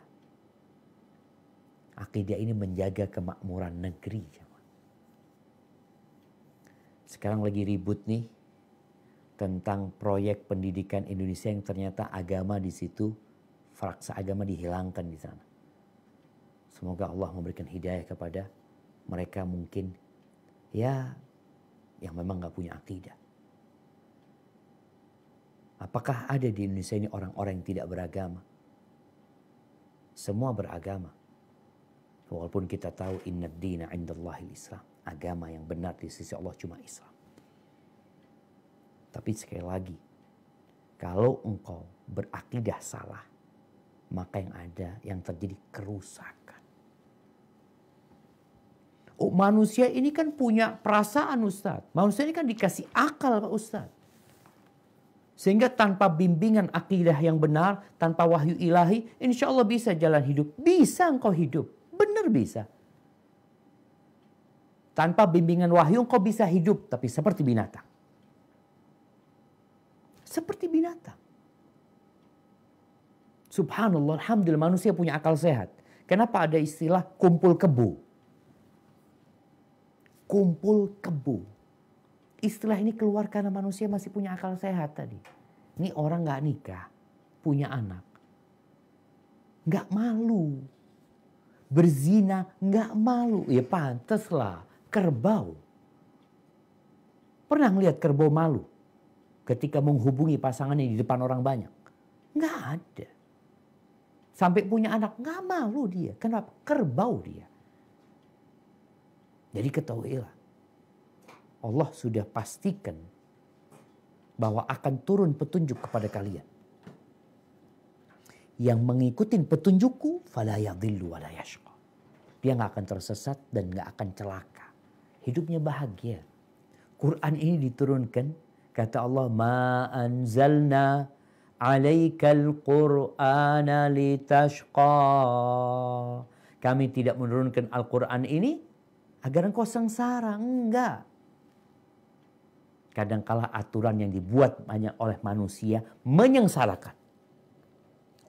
Akidah ini menjaga kemakmuran negeri. Sekarang lagi ribut nih tentang proyek pendidikan Indonesia yang ternyata agama di situ fraksa agama dihilangkan di sana. Semoga Allah memberikan hidayah kepada mereka mungkin ya yang memang gak punya akidah. Apakah ada di Indonesia ini orang-orang yang tidak beragama? Semua beragama. Walaupun kita tahu inna dina indallahi Islam. Agama yang benar di sisi Allah cuma Islam. Tapi sekali lagi, kalau engkau berakidah salah, maka yang ada yang terjadi kerusakan. Oh, manusia ini kan punya perasaan Ustadz. Manusia ini kan dikasih akal Pak Ustadz. Sehingga tanpa bimbingan akidah yang benar, tanpa wahyu ilahi, insya Allah bisa jalan hidup. Bisa engkau hidup benar bisa. Tanpa bimbingan wahyu engkau bisa hidup tapi seperti binatang. Seperti binatang. Subhanallah, alhamdulillah manusia punya akal sehat. Kenapa ada istilah kumpul kebu? Kumpul kebu. Istilah ini keluar karena manusia masih punya akal sehat tadi. Ini orang gak nikah, punya anak. Gak malu berzina nggak malu. Ya pantas lah, kerbau. Pernah ngelihat kerbau malu ketika menghubungi pasangannya di depan orang banyak? Nggak ada. Sampai punya anak, nggak malu dia. Kenapa? Kerbau dia. Jadi ketahuilah. Allah sudah pastikan bahwa akan turun petunjuk kepada kalian yang mengikuti petunjukku fala yadhillu wala yashqa. Dia nggak akan tersesat dan nggak akan celaka. Hidupnya bahagia. Quran ini diturunkan kata Allah ma anzalna alaikal qur'ana litashqa. Kami tidak menurunkan Al-Quran ini agar engkau sengsara. Enggak. Kadangkala aturan yang dibuat banyak oleh manusia menyengsarakan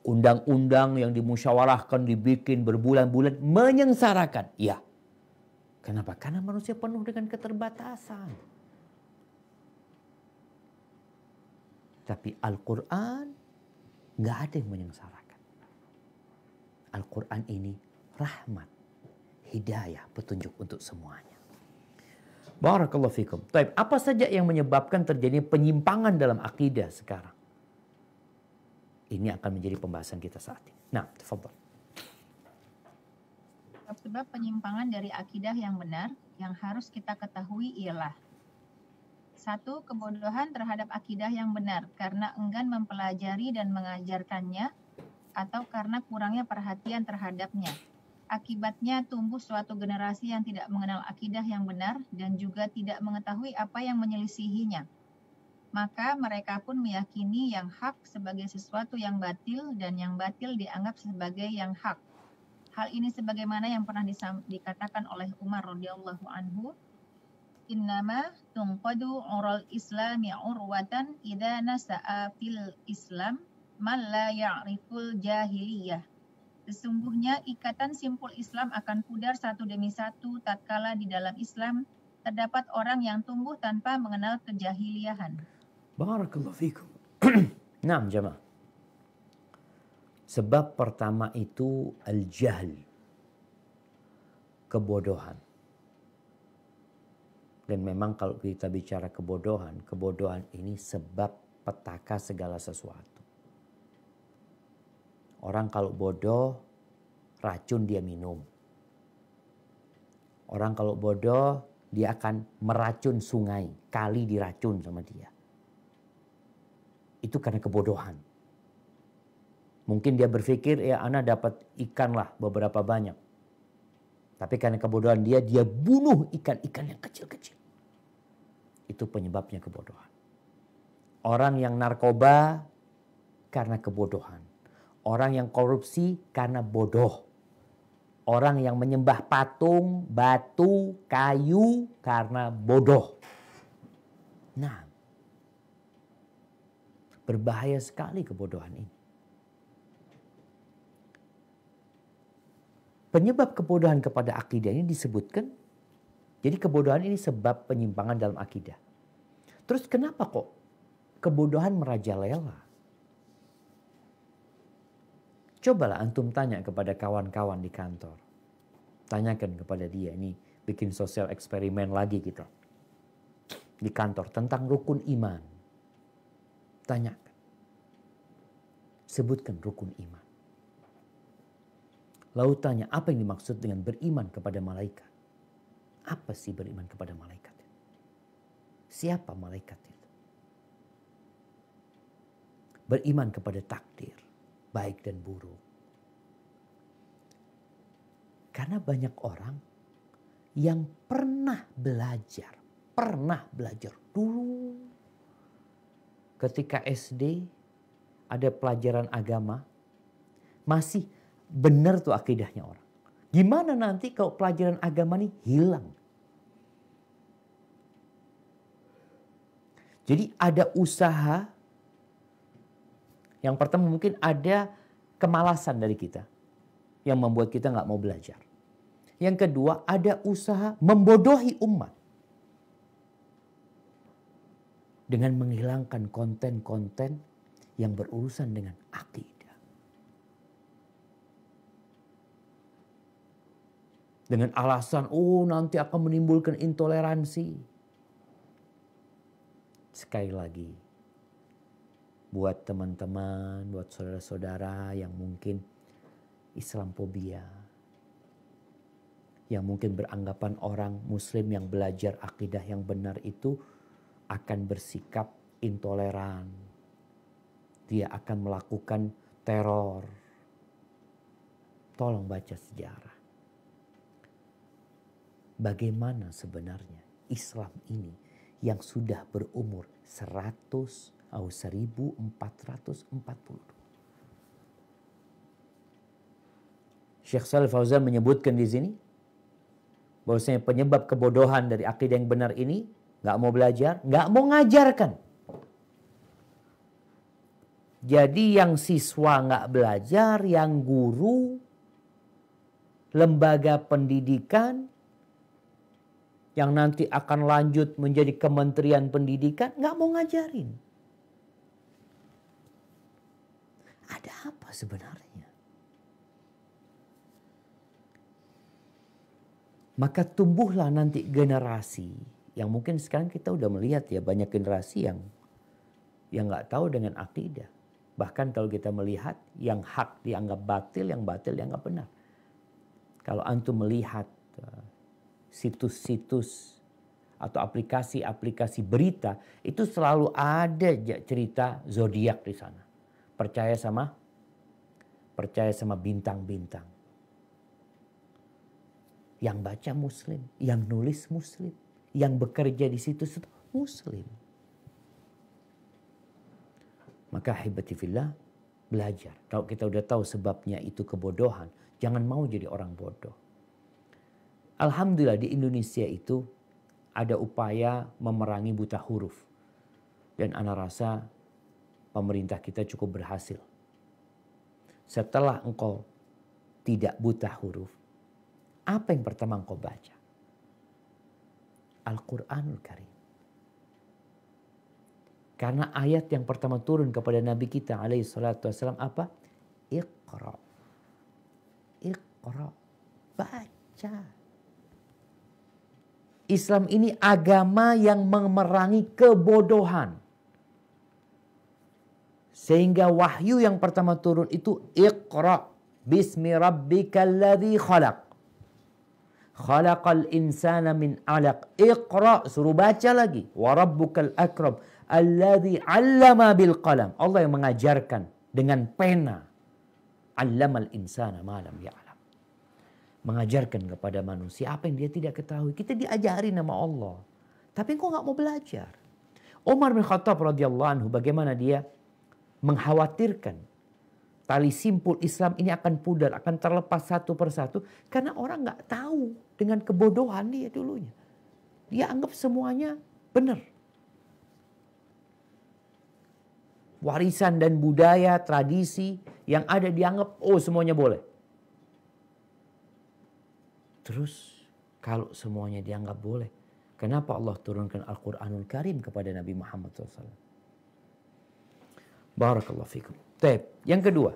undang-undang yang dimusyawarahkan, dibikin berbulan-bulan, menyengsarakan. ya. Kenapa? Karena manusia penuh dengan keterbatasan. Tapi Al-Quran nggak ada yang menyengsarakan. Al-Quran ini rahmat, hidayah, petunjuk untuk semuanya. Barakallahu fikum. Taib, apa saja yang menyebabkan terjadi penyimpangan dalam akidah sekarang? ini akan menjadi pembahasan kita saat ini. Nah, tafadhol. Sebab penyimpangan dari akidah yang benar yang harus kita ketahui ialah satu kebodohan terhadap akidah yang benar karena enggan mempelajari dan mengajarkannya atau karena kurangnya perhatian terhadapnya. Akibatnya tumbuh suatu generasi yang tidak mengenal akidah yang benar dan juga tidak mengetahui apa yang menyelisihinya maka mereka pun meyakini yang hak sebagai sesuatu yang batil dan yang batil dianggap sebagai yang hak. Hal ini sebagaimana yang pernah dikatakan oleh Umar radhiyallahu anhu, "Innama tunqadu urul islami urwatan idza nasa'a fil islam man la ya'riful jahiliyah." Sesungguhnya ikatan simpul Islam akan pudar satu demi satu tatkala di dalam Islam terdapat orang yang tumbuh tanpa mengenal kejahiliahan. Barakallahu fikum. Naam jemaah. Sebab pertama itu al-jahl. Kebodohan. Dan memang kalau kita bicara kebodohan, kebodohan ini sebab petaka segala sesuatu. Orang kalau bodoh, racun dia minum. Orang kalau bodoh, dia akan meracun sungai, kali diracun sama dia itu karena kebodohan. Mungkin dia berpikir ya anak dapat ikan lah beberapa banyak. Tapi karena kebodohan dia, dia bunuh ikan-ikan yang kecil-kecil. Itu penyebabnya kebodohan. Orang yang narkoba karena kebodohan. Orang yang korupsi karena bodoh. Orang yang menyembah patung, batu, kayu karena bodoh. Nah, Berbahaya sekali kebodohan ini. Penyebab kebodohan kepada akidah ini disebutkan. Jadi kebodohan ini sebab penyimpangan dalam akidah. Terus kenapa kok kebodohan merajalela? Cobalah antum tanya kepada kawan-kawan di kantor. Tanyakan kepada dia, ini bikin sosial eksperimen lagi kita. Di kantor tentang rukun iman. Tanyakan. Sebutkan rukun iman. Lalu tanya apa yang dimaksud dengan beriman kepada malaikat. Apa sih beriman kepada malaikat? Siapa malaikat itu? Beriman kepada takdir, baik dan buruk. Karena banyak orang yang pernah belajar, pernah belajar dulu ketika SD ada pelajaran agama, masih benar tuh akidahnya orang. Gimana nanti kalau pelajaran agama ini hilang? Jadi ada usaha yang pertama mungkin ada kemalasan dari kita yang membuat kita nggak mau belajar. Yang kedua ada usaha membodohi umat dengan menghilangkan konten-konten yang berurusan dengan akidah. Dengan alasan, oh nanti akan menimbulkan intoleransi. Sekali lagi, buat teman-teman, buat saudara-saudara yang mungkin islamophobia yang mungkin beranggapan orang Muslim yang belajar akidah yang benar itu akan bersikap intoleran. Dia akan melakukan teror. Tolong baca sejarah. Bagaimana sebenarnya Islam ini yang sudah berumur 100 atau 1440 Syekh Salih Fauzan menyebutkan di sini bahwasanya penyebab kebodohan dari akidah yang benar ini nggak mau belajar, nggak mau ngajarkan. Jadi yang siswa nggak belajar, yang guru, lembaga pendidikan, yang nanti akan lanjut menjadi kementerian pendidikan, nggak mau ngajarin. Ada apa sebenarnya? Maka tumbuhlah nanti generasi yang mungkin sekarang kita udah melihat ya banyak generasi yang yang nggak tahu dengan akidah. Bahkan kalau kita melihat yang hak dianggap batil, yang batil dianggap benar. Kalau antum melihat eh, situs-situs atau aplikasi-aplikasi berita itu selalu ada cerita zodiak di sana. Percaya sama percaya sama bintang-bintang. Yang baca muslim, yang nulis muslim yang bekerja di situ muslim. Maka hibatifillah belajar. Kalau kita udah tahu sebabnya itu kebodohan, jangan mau jadi orang bodoh. Alhamdulillah di Indonesia itu ada upaya memerangi buta huruf. Dan anak rasa pemerintah kita cukup berhasil. Setelah engkau tidak buta huruf, apa yang pertama engkau baca? Al-Quranul Karim. Karena ayat yang pertama turun kepada Nabi kita alaihi salatu wassalam apa? Iqra. Iqra. Baca. Islam ini agama yang memerangi kebodohan. Sehingga wahyu yang pertama turun itu Iqra. Bismi rabbika alladhi khalaq. Khalaqal insana min alaq. Iqra, suruh baca lagi. Wa rabbukal akram. Alladhi allama bil qalam. Allah yang mengajarkan dengan pena. Allamal insana malam ya alam. Mengajarkan kepada manusia apa yang dia tidak ketahui. Kita diajari nama Allah. Tapi kok nggak mau belajar? Umar bin Khattab radhiyallahu anhu bagaimana dia mengkhawatirkan tali simpul Islam ini akan pudar, akan terlepas satu persatu karena orang nggak tahu dengan kebodohan dia dulunya. Dia anggap semuanya benar. Warisan dan budaya, tradisi yang ada dianggap oh semuanya boleh. Terus kalau semuanya dianggap boleh, kenapa Allah turunkan Al-Qur'anul Karim kepada Nabi Muhammad SAW? Barakallahu fikum. Tep. Yang kedua.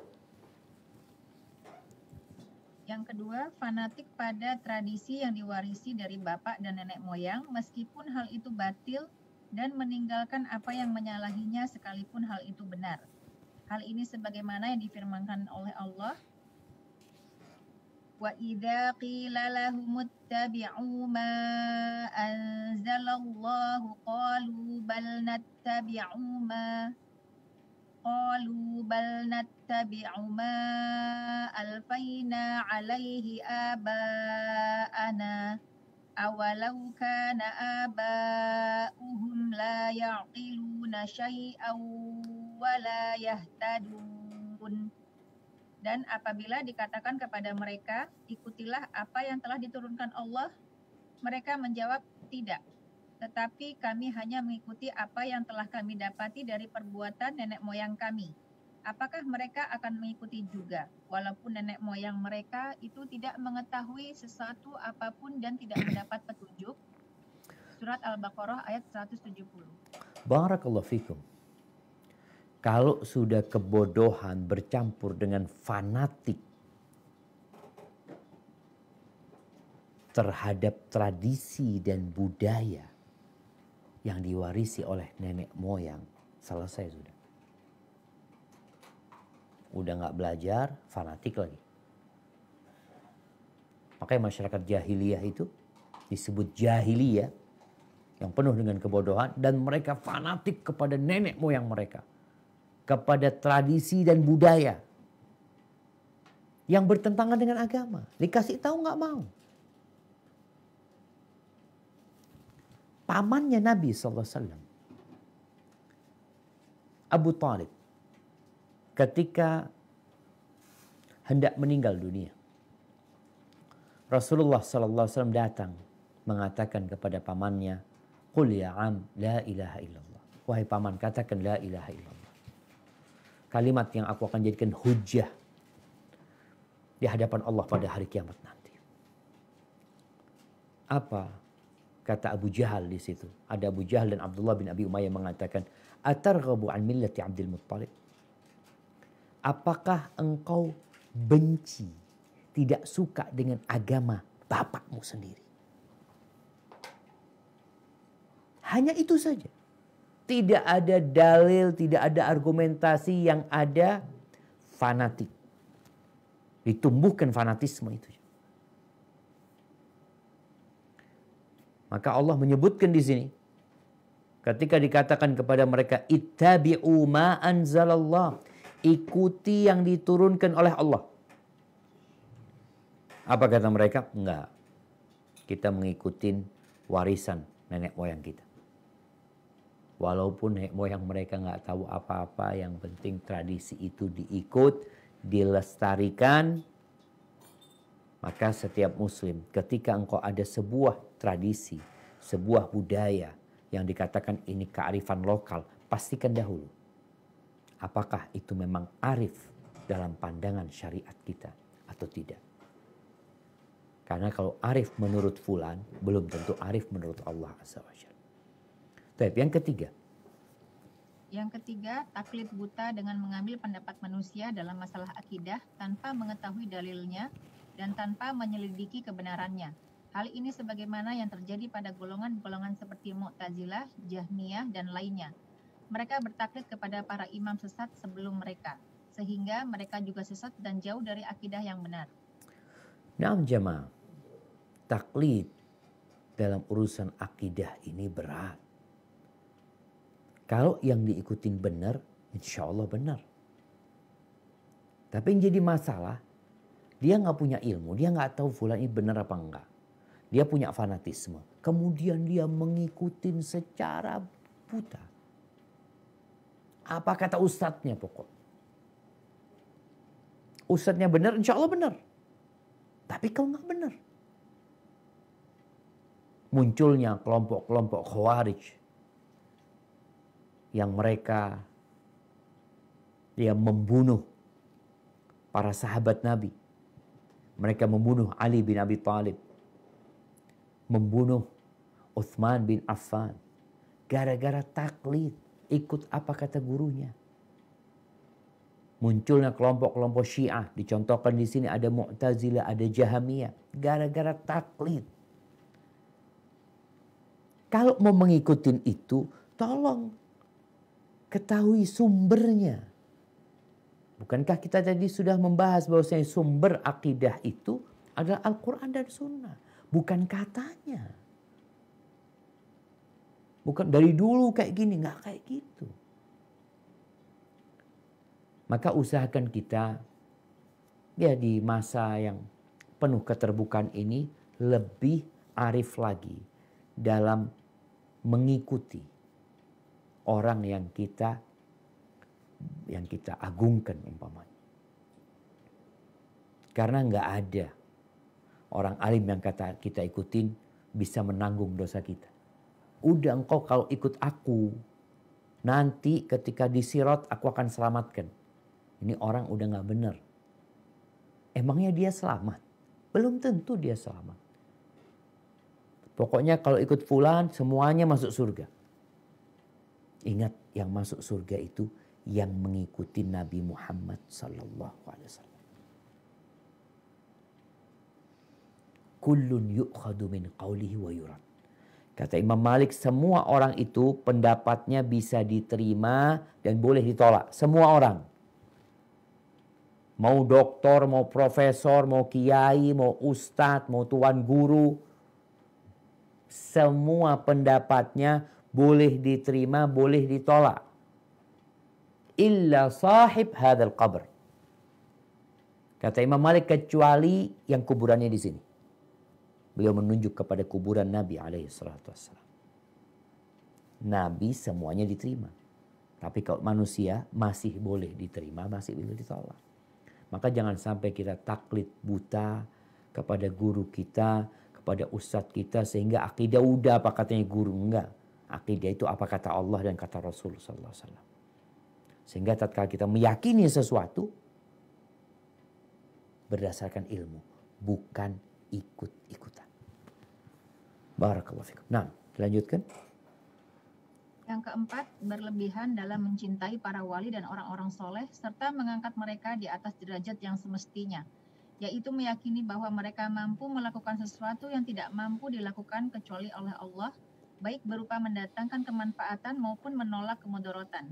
Yang kedua, fanatik pada tradisi yang diwarisi dari bapak dan nenek moyang, meskipun hal itu batil dan meninggalkan apa yang menyalahinya sekalipun hal itu benar. Hal ini sebagaimana yang difirmankan oleh Allah, Wa قِيلَ qila اتَّبِعُوا مَا anzalallahu اللَّهُ قَالُوا قالوا بل نتبع ما ألفينا عليه آباءنا أولو كان آباؤهم لا يعقلون شيئا ولا يهتدون dan apabila dikatakan kepada mereka, ikutilah apa yang telah diturunkan Allah, mereka menjawab tidak tetapi kami hanya mengikuti apa yang telah kami dapati dari perbuatan nenek moyang kami. Apakah mereka akan mengikuti juga, walaupun nenek moyang mereka itu tidak mengetahui sesuatu apapun dan tidak mendapat petunjuk? Surat Al-Baqarah ayat 170. Barakallahu fikum. Kalau sudah kebodohan bercampur dengan fanatik terhadap tradisi dan budaya, yang diwarisi oleh nenek moyang. Selesai sudah. Udah nggak belajar, fanatik lagi. Makanya masyarakat jahiliyah itu disebut jahiliyah yang penuh dengan kebodohan dan mereka fanatik kepada nenek moyang mereka. Kepada tradisi dan budaya yang bertentangan dengan agama. Dikasih tahu nggak mau. pamannya Nabi SAW. Abu Talib ketika hendak meninggal dunia. Rasulullah SAW datang mengatakan kepada pamannya, Qul ya am la ilaha illallah. Wahai paman, katakan la ilaha illallah. Kalimat yang aku akan jadikan hujah di hadapan Allah pada hari kiamat nanti. Apa kata Abu Jahal di situ. Ada Abu Jahal dan Abdullah bin Abi Umayyah mengatakan, "Atarghabu an millati Abdul Muttalib?" Apakah engkau benci, tidak suka dengan agama bapakmu sendiri? Hanya itu saja. Tidak ada dalil, tidak ada argumentasi yang ada fanatik. Ditumbuhkan fanatisme itu. Maka Allah menyebutkan di sini ketika dikatakan kepada mereka ittabi'u ma anzalallah ikuti yang diturunkan oleh Allah. Apa kata mereka? Enggak. Kita mengikuti warisan nenek moyang kita. Walaupun nenek moyang mereka nggak tahu apa-apa, yang penting tradisi itu diikut, dilestarikan, maka setiap muslim ketika engkau ada sebuah tradisi, sebuah budaya yang dikatakan ini kearifan lokal, pastikan dahulu. Apakah itu memang arif dalam pandangan syariat kita atau tidak. Karena kalau arif menurut fulan, belum tentu arif menurut Allah Azza wa Tapi yang ketiga. Yang ketiga, taklid buta dengan mengambil pendapat manusia dalam masalah akidah tanpa mengetahui dalilnya dan tanpa menyelidiki kebenarannya. Hal ini sebagaimana yang terjadi pada golongan-golongan seperti Mu'tazilah, Jahmiyah, dan lainnya. Mereka bertaklid kepada para imam sesat sebelum mereka, sehingga mereka juga sesat dan jauh dari akidah yang benar. Naam jamaah, taklid dalam urusan akidah ini berat. Kalau yang diikutin benar, insya Allah benar. Tapi yang jadi masalah, dia nggak punya ilmu, dia nggak tahu fulan ini benar apa enggak. Dia punya fanatisme. Kemudian dia mengikuti secara buta. Apa kata ustadznya pokok. Ustadznya benar, insya Allah benar. Tapi kalau nggak benar. Munculnya kelompok-kelompok khawarij. Yang mereka dia membunuh para sahabat Nabi mereka membunuh Ali bin Abi Talib, membunuh Uthman bin Affan, gara-gara taklid, ikut apa kata gurunya. Munculnya kelompok-kelompok Syiah, dicontohkan di sini ada Mu'tazilah, ada Jahamiyah, gara-gara taklid. Kalau mau mengikuti itu, tolong ketahui sumbernya. Bukankah kita tadi sudah membahas bahwasanya sumber akidah itu adalah Al-Quran dan Sunnah. Bukan katanya. Bukan dari dulu kayak gini, nggak kayak gitu. Maka usahakan kita ya di masa yang penuh keterbukaan ini lebih arif lagi dalam mengikuti orang yang kita yang kita agungkan umpamanya. Karena nggak ada orang alim yang kata kita ikutin bisa menanggung dosa kita. Udah engkau kalau ikut aku, nanti ketika disirot aku akan selamatkan. Ini orang udah nggak bener. Emangnya dia selamat? Belum tentu dia selamat. Pokoknya kalau ikut fulan semuanya masuk surga. Ingat yang masuk surga itu yang mengikuti Nabi Muhammad sallallahu alaihi wasallam. Kullun yu'khadu min qawlihi wa yurad. Kata Imam Malik, semua orang itu pendapatnya bisa diterima dan boleh ditolak. Semua orang. Mau doktor, mau profesor, mau kiai, mau ustadz, mau tuan guru. Semua pendapatnya boleh diterima, boleh ditolak illa sahib hadal qabr. Kata Imam Malik kecuali yang kuburannya di sini. Beliau menunjuk kepada kuburan Nabi alaihi salatu wassalam. Nabi semuanya diterima. Tapi kalau manusia masih boleh diterima, masih boleh ditolak. Maka jangan sampai kita taklid buta kepada guru kita, kepada ustadz kita sehingga akidah udah apa katanya guru enggak. Akidah itu apa kata Allah dan kata Rasulullah sallallahu sehingga tatkala kita meyakini sesuatu berdasarkan ilmu, bukan ikut-ikutan. Barakallahu fikum. Nah, dilanjutkan. Yang keempat, berlebihan dalam mencintai para wali dan orang-orang soleh, serta mengangkat mereka di atas derajat yang semestinya, yaitu meyakini bahwa mereka mampu melakukan sesuatu yang tidak mampu dilakukan kecuali oleh Allah, baik berupa mendatangkan kemanfaatan maupun menolak kemudorotan.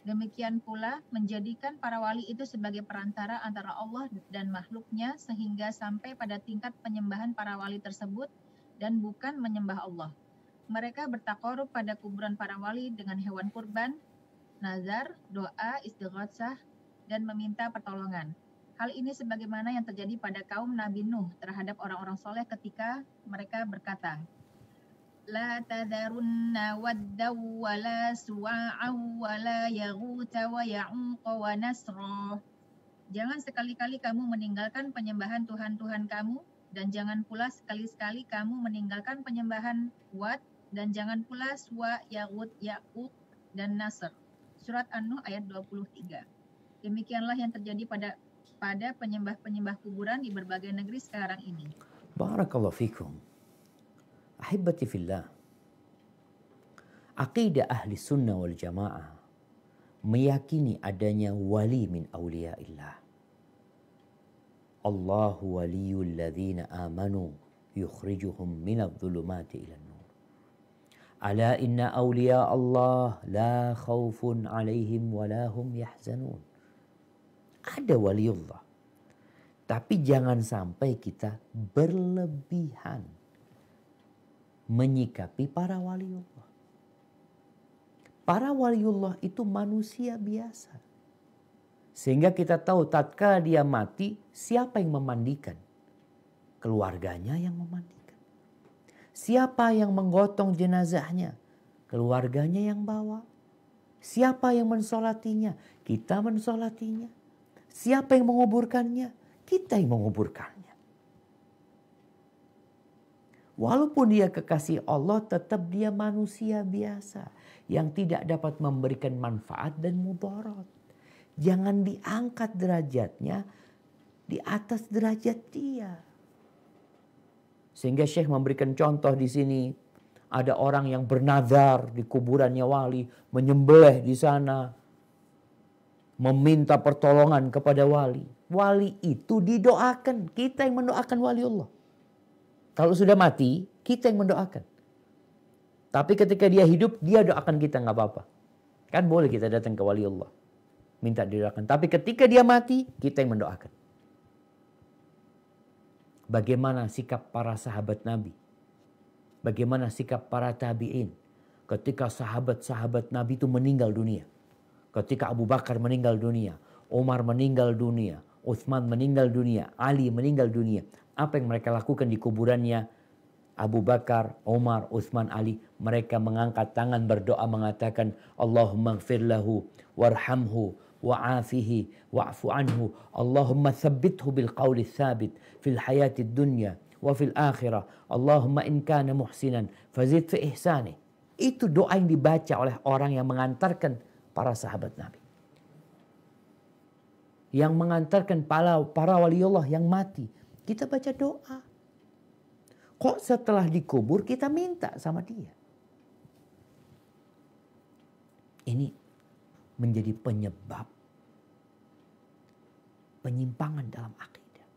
Demikian pula menjadikan para wali itu sebagai perantara antara Allah dan makhluknya sehingga sampai pada tingkat penyembahan para wali tersebut dan bukan menyembah Allah. Mereka bertakor pada kuburan para wali dengan hewan kurban, nazar, doa, istighatsah, dan meminta pertolongan. Hal ini sebagaimana yang terjadi pada kaum Nabi Nuh terhadap orang-orang soleh ketika mereka berkata, لا تذرن ودا ولا سواعا ولا yaguta wa Jangan sekali-kali kamu meninggalkan penyembahan Tuhan-Tuhan kamu, dan jangan pula sekali-sekali kamu meninggalkan penyembahan Wat, dan jangan pula Suwa, Yahud, Ya'uq, dan Nasr. Surat An-Nuh ayat 23. Demikianlah yang terjadi pada pada penyembah-penyembah kuburan di berbagai negeri sekarang ini. Barakallahu fikum. Ahibati fillah. Aqidah ahli sunnah wal jamaah meyakini adanya wali min illah. Allahu waliyul ladhina amanu yukhrijuhum minal dhulumati ilan nur. Ala inna awliya Allah la khawfun alaihim walahum yahzanun. Ada waliullah. Tapi jangan sampai kita berlebihan menyikapi para waliullah. Para waliullah itu manusia biasa. Sehingga kita tahu tatkala dia mati, siapa yang memandikan? Keluarganya yang memandikan. Siapa yang menggotong jenazahnya? Keluarganya yang bawa. Siapa yang mensolatinya? Kita mensolatinya. Siapa yang menguburkannya? Kita yang menguburkan. Walaupun dia kekasih Allah tetap dia manusia biasa yang tidak dapat memberikan manfaat dan mudarat. Jangan diangkat derajatnya di atas derajat dia. Sehingga Syekh memberikan contoh di sini. Ada orang yang bernadar di kuburannya wali, menyembelih di sana, meminta pertolongan kepada wali. Wali itu didoakan, kita yang mendoakan wali Allah. Kalau sudah mati, kita yang mendoakan. Tapi ketika dia hidup, dia doakan kita nggak apa-apa. Kan boleh kita datang ke wali Allah. Minta didoakan. Tapi ketika dia mati, kita yang mendoakan. Bagaimana sikap para sahabat Nabi? Bagaimana sikap para tabi'in? Ketika sahabat-sahabat Nabi itu meninggal dunia. Ketika Abu Bakar meninggal dunia. Umar meninggal dunia. Uthman meninggal dunia. Ali meninggal dunia apa yang mereka lakukan di kuburannya Abu Bakar, Omar, Utsman, Ali, mereka mengangkat tangan berdoa mengatakan Allahumma lahu warhamhu wa'afihi wa'fu anhu Allahumma thabbithu bil qawli thabit fil hayati dunya wa fil akhirah Allahumma in kana muhsinan fazid fi ihsani itu doa yang dibaca oleh orang yang mengantarkan para sahabat Nabi yang mengantarkan para, para wali Allah yang mati kita baca doa. Kok setelah dikubur kita minta sama dia? Ini menjadi penyebab penyimpangan dalam akidah.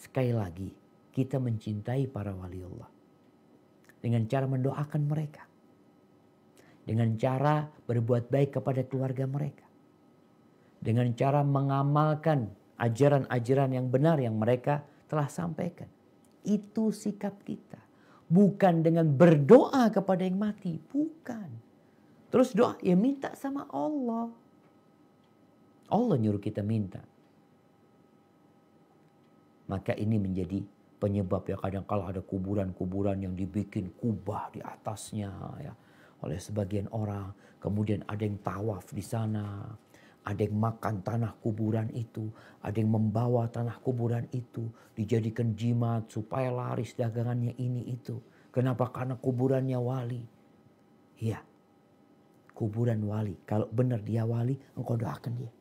Sekali lagi, kita mencintai para wali Allah dengan cara mendoakan mereka. Dengan cara berbuat baik kepada keluarga mereka. Dengan cara mengamalkan ajaran-ajaran yang benar yang mereka telah sampaikan. Itu sikap kita. Bukan dengan berdoa kepada yang mati, bukan. Terus doa ya minta sama Allah. Allah nyuruh kita minta. Maka ini menjadi penyebab ya kadang kala ada kuburan-kuburan yang dibikin kubah di atasnya ya oleh sebagian orang. Kemudian ada yang tawaf di sana, ada yang makan tanah kuburan itu, ada yang membawa tanah kuburan itu, dijadikan jimat supaya laris dagangannya ini itu. Kenapa? Karena kuburannya wali. Iya, kuburan wali. Kalau benar dia wali, engkau doakan dia.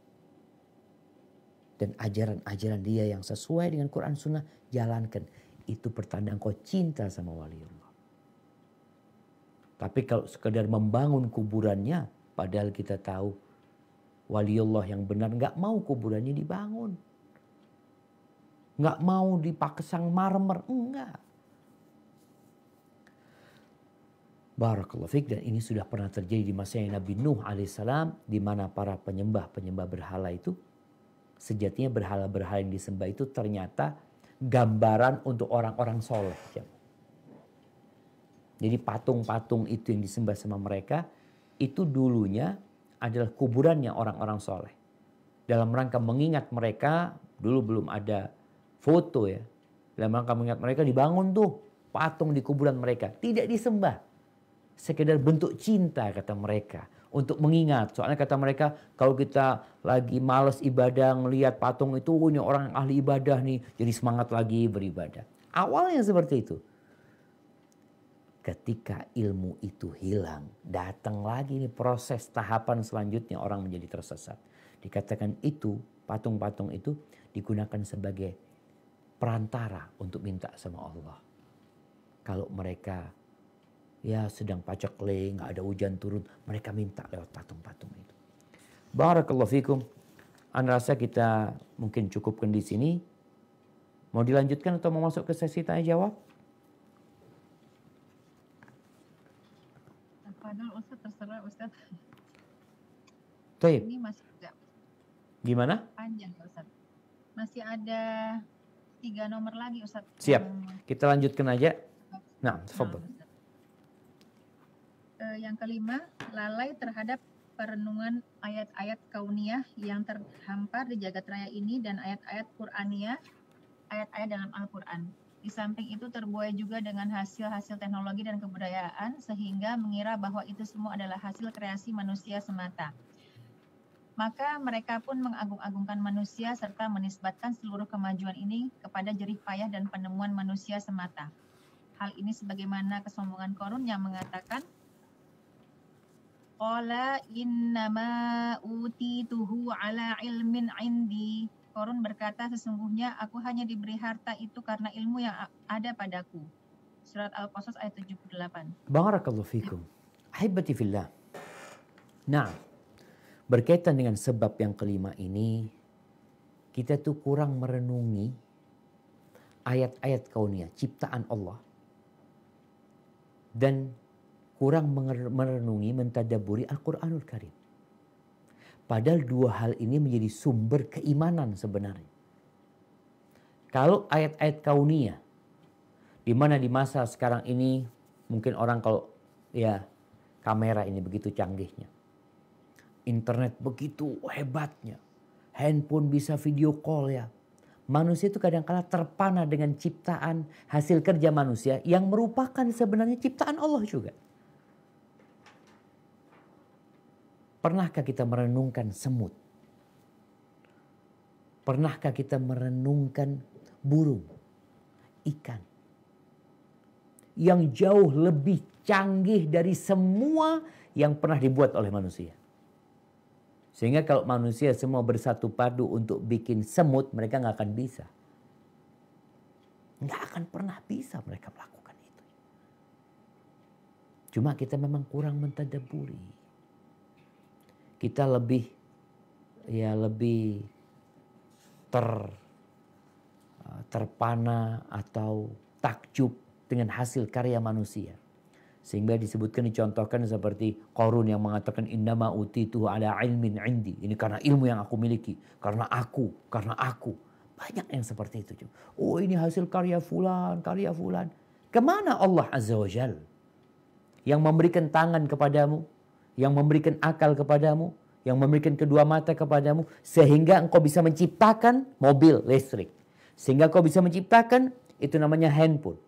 Dan ajaran-ajaran dia yang sesuai dengan Quran Sunnah, jalankan. Itu pertanda engkau cinta sama wali Allah. Tapi kalau sekedar membangun kuburannya, padahal kita tahu Waliullah yang benar nggak mau kuburannya dibangun. Nggak mau dipakesang marmer, enggak. Barakallahu fiqh dan ini sudah pernah terjadi di masa Nabi Nuh alaihissalam di mana para penyembah-penyembah berhala itu sejatinya berhala-berhala yang disembah itu ternyata gambaran untuk orang-orang soleh. Jadi patung-patung itu yang disembah sama mereka itu dulunya adalah kuburannya orang-orang soleh. Dalam rangka mengingat mereka, dulu belum ada foto ya. Dalam rangka mengingat mereka dibangun tuh patung di kuburan mereka. Tidak disembah. Sekedar bentuk cinta kata mereka. Untuk mengingat. Soalnya kata mereka kalau kita lagi males ibadah melihat patung itu. Oh, ini orang ahli ibadah nih. Jadi semangat lagi beribadah. Awalnya seperti itu ketika ilmu itu hilang, datang lagi nih proses tahapan selanjutnya orang menjadi tersesat. Dikatakan itu, patung-patung itu digunakan sebagai perantara untuk minta sama Allah. Kalau mereka ya sedang pacekling, nggak ada hujan turun, mereka minta lewat patung-patung itu. Barakallahu fikum. Anda rasa kita mungkin cukupkan di sini. Mau dilanjutkan atau mau masuk ke sesi tanya jawab? padahal Ustaz terserah Ustaz. Ini masih enggak. Gimana? Panjang Ustaz. Masih ada tiga nomor lagi Ustaz. Siap. Kita lanjutkan aja. Nah, tafadhol. Nah, uh, yang kelima, lalai terhadap perenungan ayat-ayat kauniyah yang terhampar di jagat raya ini dan ayat-ayat Qur'aniyah, ayat-ayat dalam Al-Qur'an di samping itu terbuai juga dengan hasil-hasil teknologi dan kebudayaan sehingga mengira bahwa itu semua adalah hasil kreasi manusia semata. Maka mereka pun mengagung-agungkan manusia serta menisbatkan seluruh kemajuan ini kepada jerih payah dan penemuan manusia semata. Hal ini sebagaimana kesombongan Korun yang mengatakan, Qala innama utituhu ala ilmin indi Korun berkata, sesungguhnya aku hanya diberi harta itu karena ilmu yang ada padaku. Surat Al-Qasas ayat 78. Barakallahu fikum. Ahibati fillah. Nah, berkaitan dengan sebab yang kelima ini, kita tuh kurang merenungi ayat-ayat kaunia, ciptaan Allah. Dan kurang merenungi, mentadaburi Al-Quranul Karim. Padahal dua hal ini menjadi sumber keimanan sebenarnya. Kalau ayat-ayat kaunia, di mana di masa sekarang ini mungkin orang kalau ya kamera ini begitu canggihnya. Internet begitu hebatnya. Handphone bisa video call ya. Manusia itu kadang kadangkala terpana dengan ciptaan hasil kerja manusia yang merupakan sebenarnya ciptaan Allah juga. Pernahkah kita merenungkan semut? Pernahkah kita merenungkan burung, ikan? Yang jauh lebih canggih dari semua yang pernah dibuat oleh manusia. Sehingga kalau manusia semua bersatu padu untuk bikin semut, mereka nggak akan bisa. Nggak akan pernah bisa mereka melakukan itu. Cuma kita memang kurang mentadaburi kita lebih ya lebih ter eh, terpana atau takjub dengan hasil karya manusia. Sehingga disebutkan dicontohkan seperti Korun yang mengatakan uti tuh ada ilmin indi. Ini karena ilmu yang aku miliki, karena aku, karena aku. Banyak yang seperti itu. Oh ini hasil karya fulan, karya fulan. Kemana Allah Azza wajal yang memberikan tangan kepadamu? yang memberikan akal kepadamu, yang memberikan kedua mata kepadamu, sehingga engkau bisa menciptakan mobil listrik. Sehingga engkau bisa menciptakan, itu namanya handphone.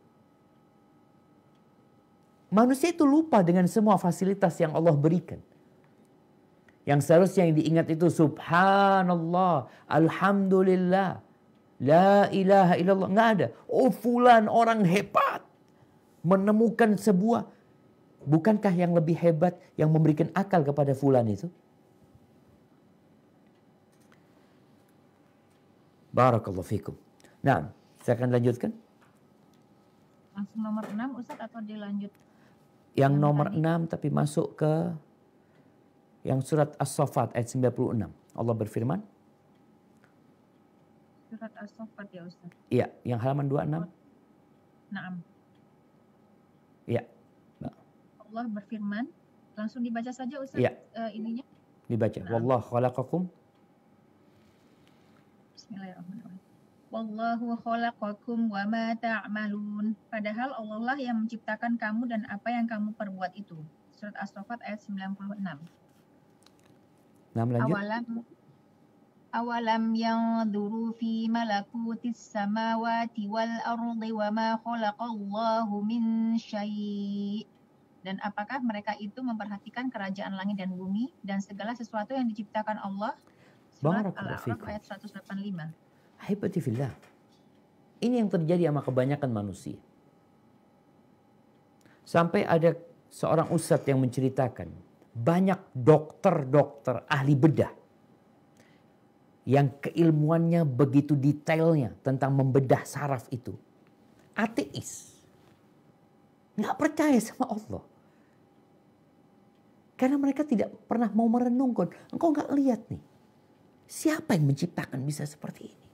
Manusia itu lupa dengan semua fasilitas yang Allah berikan. Yang seharusnya yang diingat itu subhanallah, alhamdulillah, la ilaha illallah. enggak ada. Oh fulan orang hebat. Menemukan sebuah bukankah yang lebih hebat yang memberikan akal kepada fulan itu? Barakallahu fikum. Nah, saya akan lanjutkan. Langsung nomor 6 Ustaz atau dilanjut? Yang nomor 6 tapi masuk ke yang surat As-Saffat ayat 96. Allah berfirman. Surat As-Saffat ya Ustaz. Iya, yang halaman 26. Naam. Iya. Allah berfirman. Langsung dibaca saja Ustaz ya. uh, ininya. Dibaca. Nah. Wallah khalaqakum. Bismillahirrahmanirrahim. Wallahu khalaqakum wa ma ta'malun. Padahal Allah lah yang menciptakan kamu dan apa yang kamu perbuat itu. Surat As-Saffat ayat 96. Nah, lanjut. Awalam awalam yang duru fi malakutis samawati wal ardi wa ma khalaqallahu min syai' dan apakah mereka itu memperhatikan kerajaan langit dan bumi dan segala sesuatu yang diciptakan Allah? Surat al ayat 185. Ini yang terjadi sama kebanyakan manusia. Sampai ada seorang ustadz yang menceritakan banyak dokter-dokter ahli bedah yang keilmuannya begitu detailnya tentang membedah saraf itu. Ateis. Nggak percaya sama Allah karena mereka tidak pernah mau merenungkan. Engkau nggak lihat nih. Siapa yang menciptakan bisa seperti ini?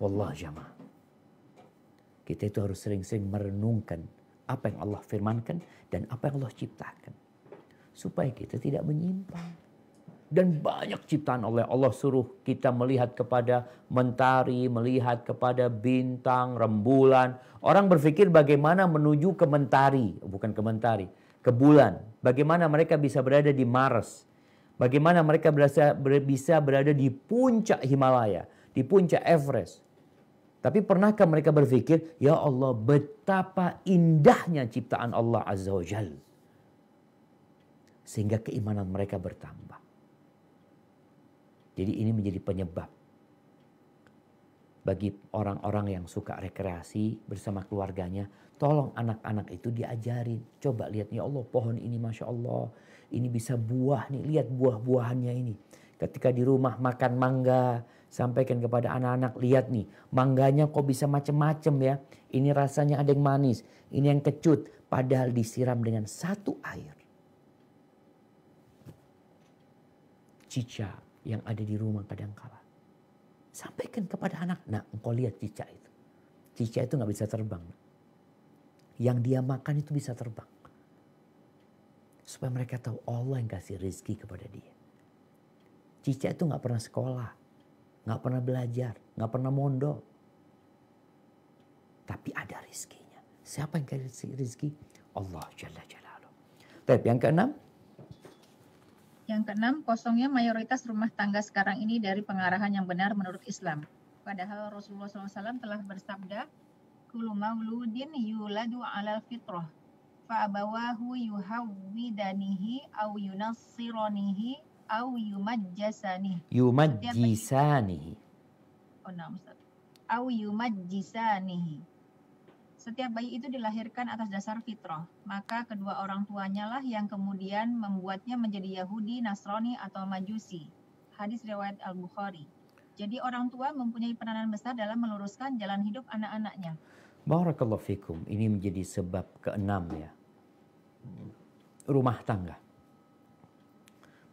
Wallah jamaah. Kita itu harus sering-sering merenungkan apa yang Allah firmankan dan apa yang Allah ciptakan. Supaya kita tidak menyimpang. Dan banyak ciptaan oleh Allah suruh kita melihat kepada mentari, melihat kepada bintang, rembulan. Orang berpikir bagaimana menuju ke mentari, bukan ke mentari ke bulan, bagaimana mereka bisa berada di Mars, bagaimana mereka berasa, ber, bisa berada di puncak Himalaya, di puncak Everest. Tapi pernahkah mereka berpikir, ya Allah betapa indahnya ciptaan Allah Azza wa Jal. Sehingga keimanan mereka bertambah. Jadi ini menjadi penyebab bagi orang-orang yang suka rekreasi bersama keluarganya Tolong anak-anak itu diajari Coba lihat ya Allah pohon ini Masya Allah. Ini bisa buah nih. Lihat buah-buahannya ini. Ketika di rumah makan mangga. Sampaikan kepada anak-anak. Lihat nih. Mangganya kok bisa macem-macem ya. Ini rasanya ada yang manis. Ini yang kecut. Padahal disiram dengan satu air. Cica yang ada di rumah kadang kadangkala. Sampaikan kepada anak. Nah engkau lihat cica itu. Cica itu nggak bisa terbang yang dia makan itu bisa terbang. Supaya mereka tahu Allah yang kasih rezeki kepada dia. Cica itu gak pernah sekolah, Gak pernah belajar, Gak pernah mondok. Tapi ada rizkinya. Siapa yang kasih rezeki? Allah Jalla Jalaluh. Tapi yang keenam, yang keenam, kosongnya mayoritas rumah tangga sekarang ini dari pengarahan yang benar menurut Islam. Padahal Rasulullah SAW telah bersabda, kullu mauludin yuladu ala fitrah fa abawahu yuhawwidanihi aw yunassiranihi aw yumajjasanihi yumajjisanihi oh nah Ustaz aw yumajjisanihi setiap bayi itu dilahirkan atas dasar fitrah, maka kedua orang tuanya lah yang kemudian membuatnya menjadi Yahudi, Nasrani, atau Majusi. Hadis riwayat Al-Bukhari. Jadi orang tua mempunyai peranan besar dalam meluruskan jalan hidup anak-anaknya. Barakallahu fikum. Ini menjadi sebab keenam ya. Rumah tangga.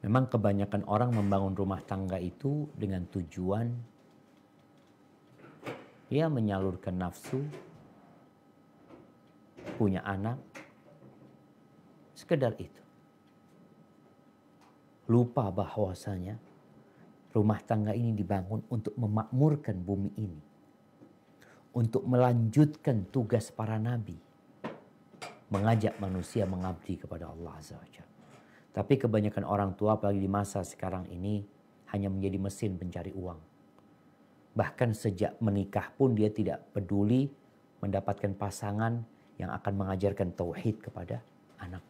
Memang kebanyakan orang membangun rumah tangga itu dengan tujuan ya menyalurkan nafsu, punya anak, sekedar itu. Lupa bahwasanya rumah tangga ini dibangun untuk memakmurkan bumi ini. Untuk melanjutkan tugas para nabi. Mengajak manusia mengabdi kepada Allah Azza Tapi kebanyakan orang tua apalagi di masa sekarang ini hanya menjadi mesin pencari uang. Bahkan sejak menikah pun dia tidak peduli mendapatkan pasangan yang akan mengajarkan tauhid kepada anak.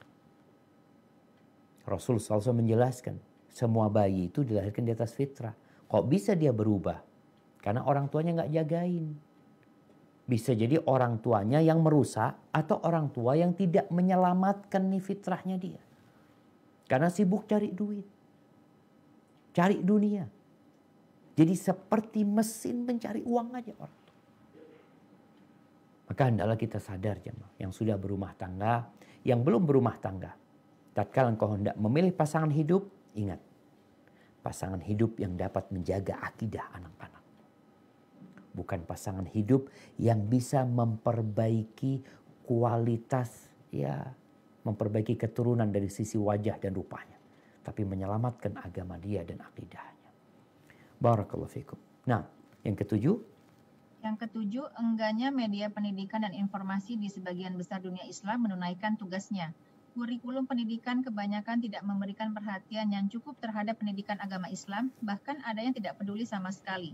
Rasul SAW menjelaskan semua bayi itu dilahirkan di atas fitrah. Kok bisa dia berubah? Karena orang tuanya nggak jagain. Bisa jadi orang tuanya yang merusak atau orang tua yang tidak menyelamatkan nih fitrahnya dia. Karena sibuk cari duit. Cari dunia. Jadi seperti mesin mencari uang aja orang tua. Maka hendaklah kita sadar jemaah yang sudah berumah tangga, yang belum berumah tangga. Tatkala engkau hendak memilih pasangan hidup, ingat pasangan hidup yang dapat menjaga akidah anak-anak. Bukan pasangan hidup yang bisa memperbaiki kualitas ya memperbaiki keturunan dari sisi wajah dan rupanya, tapi menyelamatkan agama dia dan akidahnya. Barakallahu fikum. Nah, yang ketujuh yang ketujuh, enggaknya media pendidikan dan informasi di sebagian besar dunia Islam menunaikan tugasnya kurikulum pendidikan kebanyakan tidak memberikan perhatian yang cukup terhadap pendidikan agama Islam, bahkan ada yang tidak peduli sama sekali.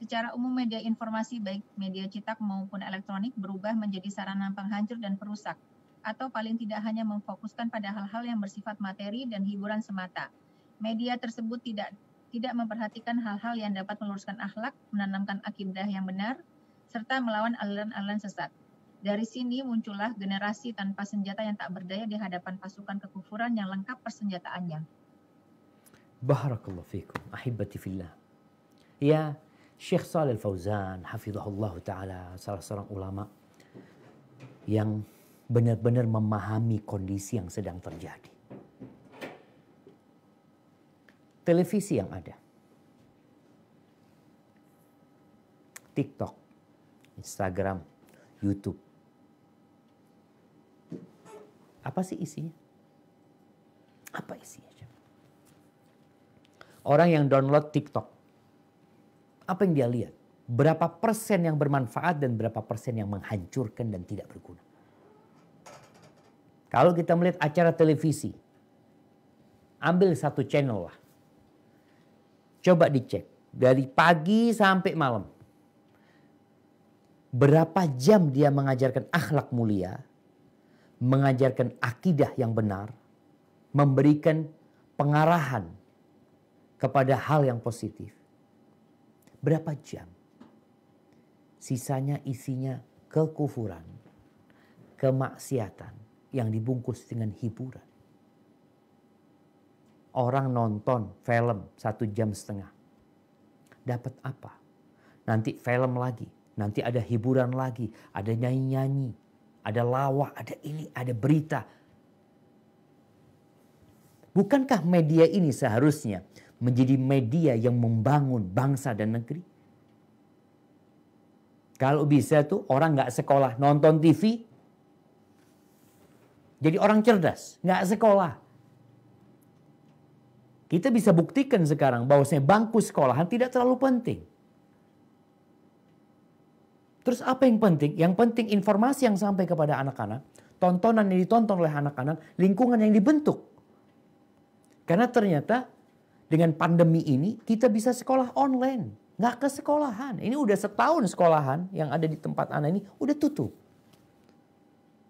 Secara umum media informasi baik media cetak maupun elektronik berubah menjadi sarana penghancur dan perusak, atau paling tidak hanya memfokuskan pada hal-hal yang bersifat materi dan hiburan semata. Media tersebut tidak tidak memperhatikan hal-hal yang dapat meluruskan akhlak, menanamkan akidah yang benar, serta melawan aliran-aliran sesat. Dari sini muncullah generasi tanpa senjata yang tak berdaya di hadapan pasukan kekufuran yang lengkap persenjataannya. Barakallahu fikum, ahibati fillah. Ya, Syekh Salih Fauzan, hafizahullah ta'ala, salah seorang ulama yang benar-benar memahami kondisi yang sedang terjadi. Televisi yang ada. TikTok, Instagram, YouTube apa sih isinya? Apa isinya? Orang yang download TikTok, apa yang dia lihat? Berapa persen yang bermanfaat dan berapa persen yang menghancurkan dan tidak berguna? Kalau kita melihat acara televisi, ambil satu channel lah. Coba dicek dari pagi sampai malam berapa jam dia mengajarkan akhlak mulia, mengajarkan akidah yang benar, memberikan pengarahan kepada hal yang positif. Berapa jam? Sisanya isinya kekufuran, kemaksiatan yang dibungkus dengan hiburan. Orang nonton film satu jam setengah. Dapat apa? Nanti film lagi, nanti ada hiburan lagi, ada nyanyi-nyanyi, ada lawak, ada ini, ada berita. Bukankah media ini seharusnya menjadi media yang membangun bangsa dan negeri? Kalau bisa tuh orang nggak sekolah nonton TV, jadi orang cerdas, nggak sekolah. Kita bisa buktikan sekarang bahwasanya bangku sekolahan tidak terlalu penting. Terus apa yang penting? Yang penting informasi yang sampai kepada anak-anak, tontonan yang ditonton oleh anak-anak, lingkungan yang dibentuk. Karena ternyata dengan pandemi ini kita bisa sekolah online, nggak ke sekolahan. Ini udah setahun sekolahan yang ada di tempat anak ini udah tutup.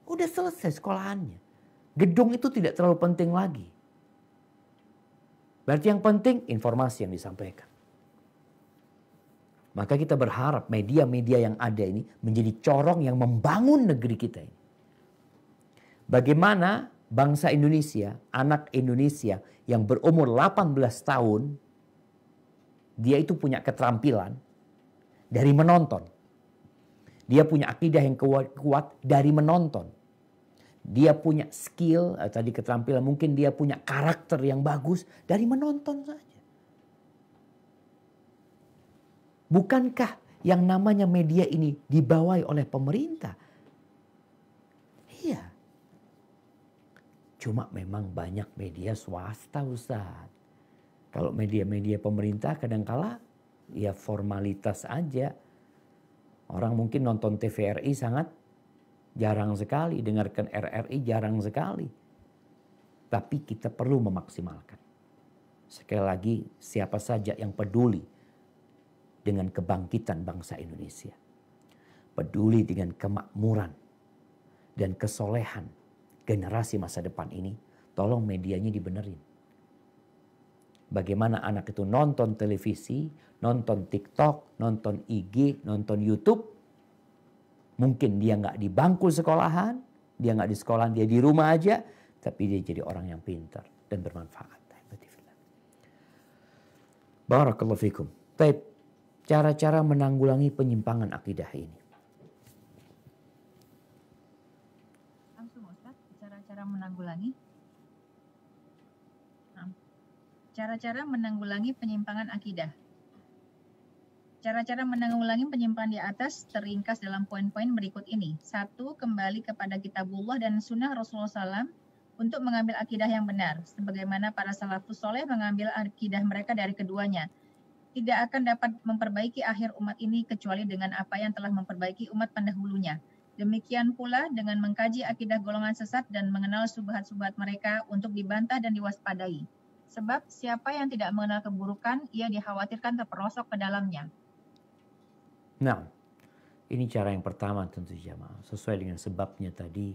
Udah selesai sekolahannya. Gedung itu tidak terlalu penting lagi. Berarti yang penting informasi yang disampaikan. Maka kita berharap media-media yang ada ini menjadi corong yang membangun negeri kita ini. Bagaimana bangsa Indonesia, anak Indonesia yang berumur 18 tahun, dia itu punya keterampilan dari menonton. Dia punya akidah yang kuat dari menonton. Dia punya skill, eh, tadi keterampilan, mungkin dia punya karakter yang bagus dari menonton saja. Bukankah yang namanya media ini dibawai oleh pemerintah? Iya. Cuma memang banyak media swasta Ustaz. Kalau media-media pemerintah kadangkala ya formalitas aja. Orang mungkin nonton TVRI sangat jarang sekali, dengarkan RRI jarang sekali. Tapi kita perlu memaksimalkan. Sekali lagi siapa saja yang peduli dengan kebangkitan bangsa Indonesia. Peduli dengan kemakmuran dan kesolehan generasi masa depan ini, tolong medianya dibenerin. Bagaimana anak itu nonton televisi, nonton TikTok, nonton IG, nonton YouTube. Mungkin dia nggak di bangku sekolahan, dia nggak di sekolahan, dia di rumah aja. Tapi dia jadi orang yang pintar dan bermanfaat. Barakallahu fikum. Baik, cara-cara menanggulangi penyimpangan akidah ini. cara-cara menanggulangi cara-cara menanggulangi penyimpangan akidah. Cara-cara menanggulangi penyimpangan di atas teringkas dalam poin-poin berikut ini. Satu, kembali kepada kitabullah dan sunnah Rasulullah SAW untuk mengambil akidah yang benar, sebagaimana para salafus soleh mengambil akidah mereka dari keduanya – tidak akan dapat memperbaiki akhir umat ini kecuali dengan apa yang telah memperbaiki umat pendahulunya. Demikian pula dengan mengkaji akidah golongan sesat dan mengenal subhat-subhat mereka untuk dibantah dan diwaspadai. Sebab siapa yang tidak mengenal keburukan, ia dikhawatirkan terperosok ke dalamnya. Nah, ini cara yang pertama tentu saja. Sesuai dengan sebabnya tadi,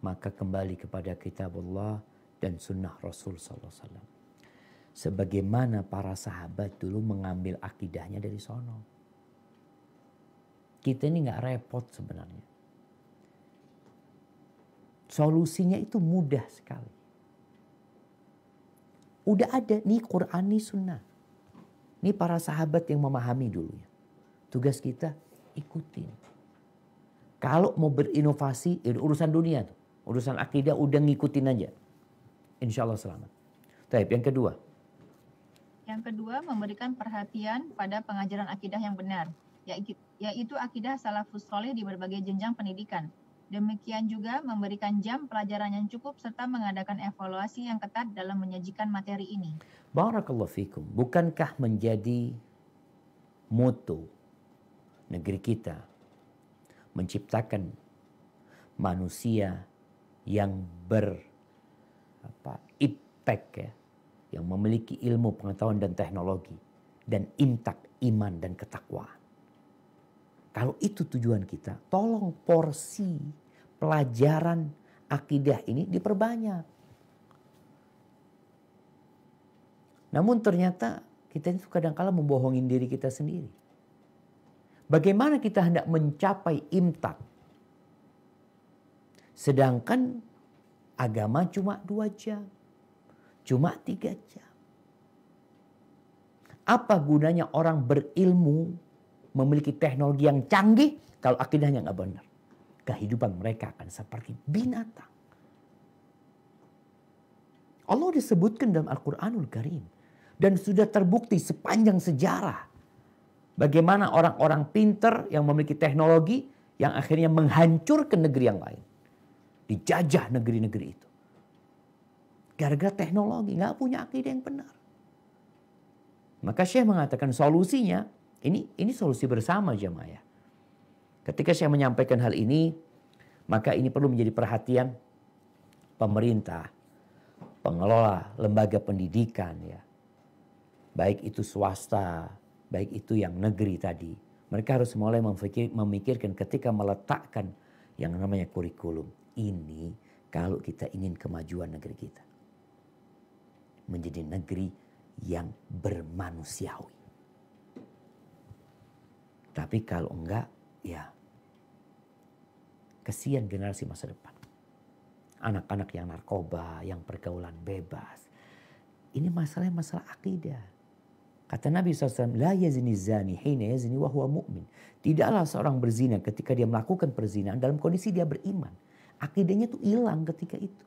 maka kembali kepada kitab Allah dan sunnah Rasul Sallallahu Alaihi Wasallam. Sebagaimana para sahabat dulu mengambil akidahnya dari sono. Kita ini nggak repot sebenarnya. Solusinya itu mudah sekali. Udah ada nih Quran nih sunnah. Ini para sahabat yang memahami dulu ya. Tugas kita ikutin. Kalau mau berinovasi, ya urusan dunia tuh. Urusan akidah udah ngikutin aja. Insya Allah selamat. Tapi yang kedua, yang kedua, memberikan perhatian pada pengajaran akidah yang benar, yaitu akidah salafus soleh di berbagai jenjang pendidikan. Demikian juga memberikan jam pelajaran yang cukup serta mengadakan evaluasi yang ketat dalam menyajikan materi ini. Barakallahu fikum. Bukankah menjadi moto negeri kita menciptakan manusia yang ber apa ipek ya yang memiliki ilmu pengetahuan dan teknologi dan intak iman dan ketakwaan. Kalau itu tujuan kita, tolong porsi pelajaran akidah ini diperbanyak. Namun ternyata kita itu kadangkala membohongin diri kita sendiri. Bagaimana kita hendak mencapai imtak? Sedangkan agama cuma dua jam. Cuma tiga jam. Apa gunanya orang berilmu memiliki teknologi yang canggih kalau akidahnya nggak benar? Kehidupan mereka akan seperti binatang. Allah disebutkan dalam Al-Quranul Karim. Dan sudah terbukti sepanjang sejarah. Bagaimana orang-orang pinter yang memiliki teknologi yang akhirnya menghancurkan negeri yang lain. Dijajah negeri-negeri itu. Gara-gara teknologi, nggak punya akidah yang benar. Maka Syekh mengatakan solusinya, ini ini solusi bersama jemaah ya. Ketika saya menyampaikan hal ini, maka ini perlu menjadi perhatian pemerintah, pengelola lembaga pendidikan ya. Baik itu swasta, baik itu yang negeri tadi. Mereka harus mulai memikir, memikirkan ketika meletakkan yang namanya kurikulum. Ini kalau kita ingin kemajuan negeri kita menjadi negeri yang bermanusiawi. Tapi kalau enggak, ya kesian generasi masa depan. Anak-anak yang narkoba, yang pergaulan bebas. Ini masalah masalah akidah. Kata Nabi SAW, La zani hina yazni wa huwa mu'min. Tidaklah seorang berzina ketika dia melakukan perzinaan dalam kondisi dia beriman. Akidahnya itu hilang ketika itu.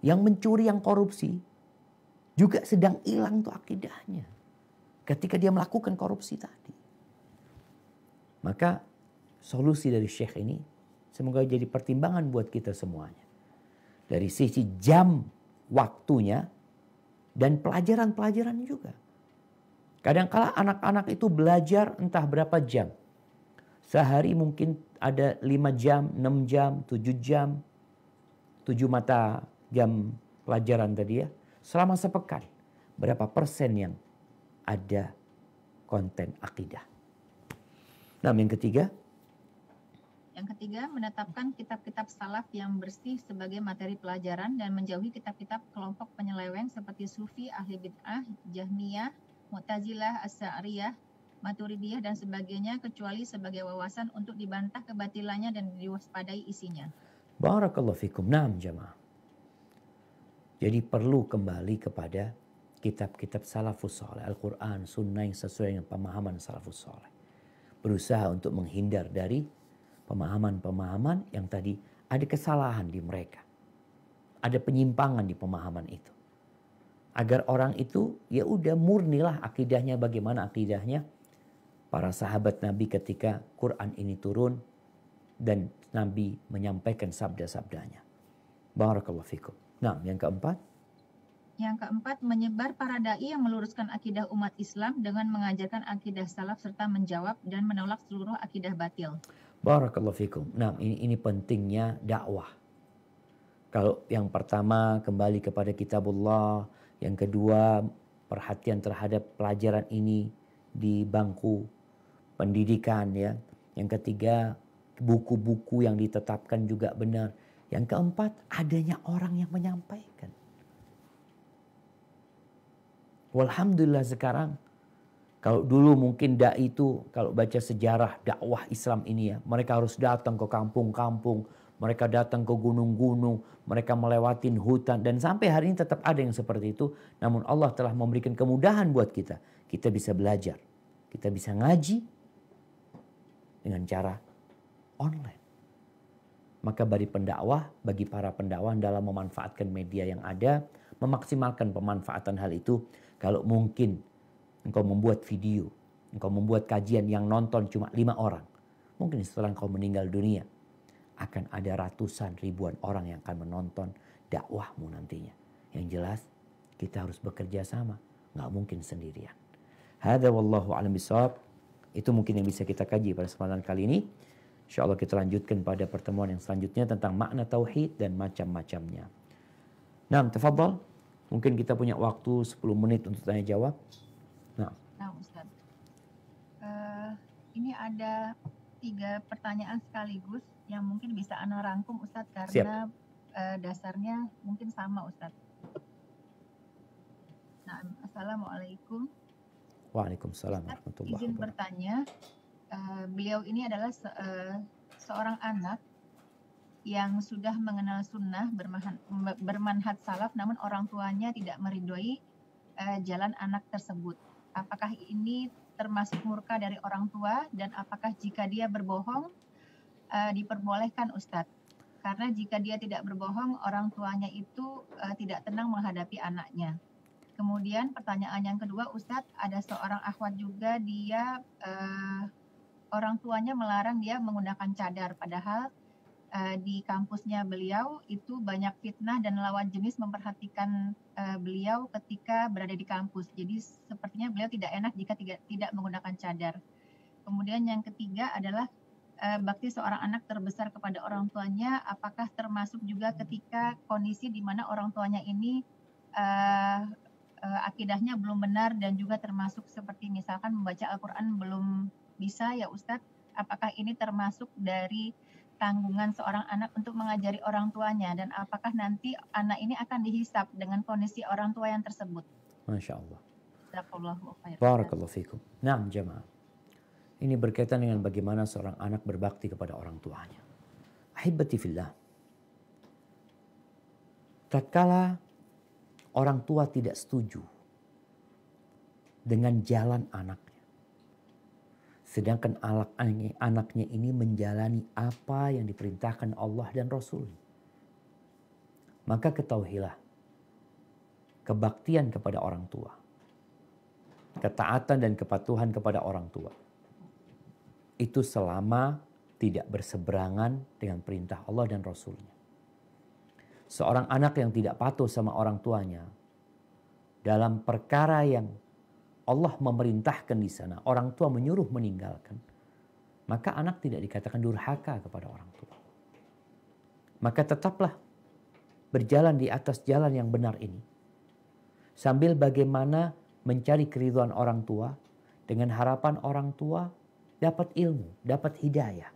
Yang mencuri, yang korupsi, juga sedang hilang tuh akidahnya. Ketika dia melakukan korupsi tadi. Maka solusi dari Syekh ini semoga jadi pertimbangan buat kita semuanya. Dari sisi jam waktunya dan pelajaran-pelajaran juga. Kadangkala anak-anak itu belajar entah berapa jam. Sehari mungkin ada 5 jam, 6 jam, 7 jam. 7 mata jam pelajaran tadi ya selama sepekan berapa persen yang ada konten akidah. Nah, yang ketiga. Yang ketiga, menetapkan kitab-kitab salaf yang bersih sebagai materi pelajaran dan menjauhi kitab-kitab kelompok penyeleweng seperti Sufi, Ahli Bid'ah, Jahmiyah, Mu'tazilah, Asy'ariyah, Maturidiyah dan sebagainya kecuali sebagai wawasan untuk dibantah kebatilannya dan diwaspadai isinya. Barakallahu fikum. Naam jamaah. Jadi perlu kembali kepada kitab-kitab salafus soleh, Al-Quran, sunnah yang sesuai dengan pemahaman salafus soleh. Berusaha untuk menghindar dari pemahaman-pemahaman yang tadi ada kesalahan di mereka. Ada penyimpangan di pemahaman itu. Agar orang itu ya udah murnilah akidahnya bagaimana akidahnya para sahabat Nabi ketika Quran ini turun dan Nabi menyampaikan sabda-sabdanya. Barakallahu fikum. Nah, yang keempat. Yang keempat, menyebar para dai yang meluruskan akidah umat Islam dengan mengajarkan akidah salaf serta menjawab dan menolak seluruh akidah batil. Barakallahu fikum. Nah, ini, ini pentingnya dakwah. Kalau yang pertama kembali kepada kitabullah, yang kedua perhatian terhadap pelajaran ini di bangku pendidikan ya. Yang ketiga buku-buku yang ditetapkan juga benar. Yang keempat, adanya orang yang menyampaikan. Alhamdulillah sekarang kalau dulu mungkin dak itu kalau baca sejarah dakwah Islam ini ya, mereka harus datang ke kampung-kampung, mereka datang ke gunung-gunung, mereka melewatin hutan dan sampai hari ini tetap ada yang seperti itu. Namun Allah telah memberikan kemudahan buat kita. Kita bisa belajar, kita bisa ngaji dengan cara online. Maka bagi pendakwah, bagi para pendakwah dalam memanfaatkan media yang ada, memaksimalkan pemanfaatan hal itu. Kalau mungkin engkau membuat video, engkau membuat kajian yang nonton cuma lima orang. Mungkin setelah engkau meninggal dunia, akan ada ratusan ribuan orang yang akan menonton dakwahmu nantinya. Yang jelas, kita harus bekerja sama. Nggak mungkin sendirian. Hada wallahu alam bisawab. Itu mungkin yang bisa kita kaji pada kesempatan kali ini. Insya Allah kita lanjutkan pada pertemuan yang selanjutnya tentang makna tauhid dan macam-macamnya. Nah, tafadhol. Mungkin kita punya waktu 10 menit untuk tanya jawab. Nah, nah Ustaz. Uh, ini ada tiga pertanyaan sekaligus yang mungkin bisa Ana rangkum Ustaz karena uh, dasarnya mungkin sama Ustaz. Nah, Assalamualaikum. Waalaikumsalam Ustaz, Izin bertanya, Eh, beliau ini adalah se uh, seorang anak yang sudah mengenal sunnah bermanhat salaf, namun orang tuanya tidak meridhoi uh, jalan anak tersebut. Apakah ini termasuk murka dari orang tua dan apakah jika dia berbohong uh, diperbolehkan Ustadz? Karena jika dia tidak berbohong, orang tuanya itu uh, tidak tenang menghadapi anaknya. Kemudian pertanyaan yang kedua, Ustadz, ada seorang akhwat juga dia uh, orang tuanya melarang dia menggunakan cadar padahal uh, di kampusnya beliau itu banyak fitnah dan lawan jenis memperhatikan uh, beliau ketika berada di kampus. Jadi sepertinya beliau tidak enak jika tidak tidak menggunakan cadar. Kemudian yang ketiga adalah eh, bakti seorang anak terbesar kepada orang tuanya apakah termasuk juga ketika kondisi di mana orang tuanya ini uh, akidahnya belum benar dan juga termasuk seperti misalkan membaca Al-Qur'an belum bisa ya Ustadz, apakah ini termasuk dari tanggungan seorang anak untuk mengajari orang tuanya dan apakah nanti anak ini akan dihisap dengan kondisi orang tua yang tersebut? Masya Allah. Barakallahu fikum. Naam jemaah. Ini berkaitan dengan bagaimana seorang anak berbakti kepada orang tuanya. Ahibati fillah. Tatkala orang tua tidak setuju dengan jalan anak, Sedangkan anaknya, ini menjalani apa yang diperintahkan Allah dan Rasul. Maka ketahuilah kebaktian kepada orang tua. Ketaatan dan kepatuhan kepada orang tua. Itu selama tidak berseberangan dengan perintah Allah dan Rasulnya. Seorang anak yang tidak patuh sama orang tuanya dalam perkara yang Allah memerintahkan di sana, orang tua menyuruh meninggalkan, maka anak tidak dikatakan durhaka kepada orang tua. Maka tetaplah berjalan di atas jalan yang benar ini. Sambil bagaimana mencari keriduan orang tua dengan harapan orang tua dapat ilmu, dapat hidayah.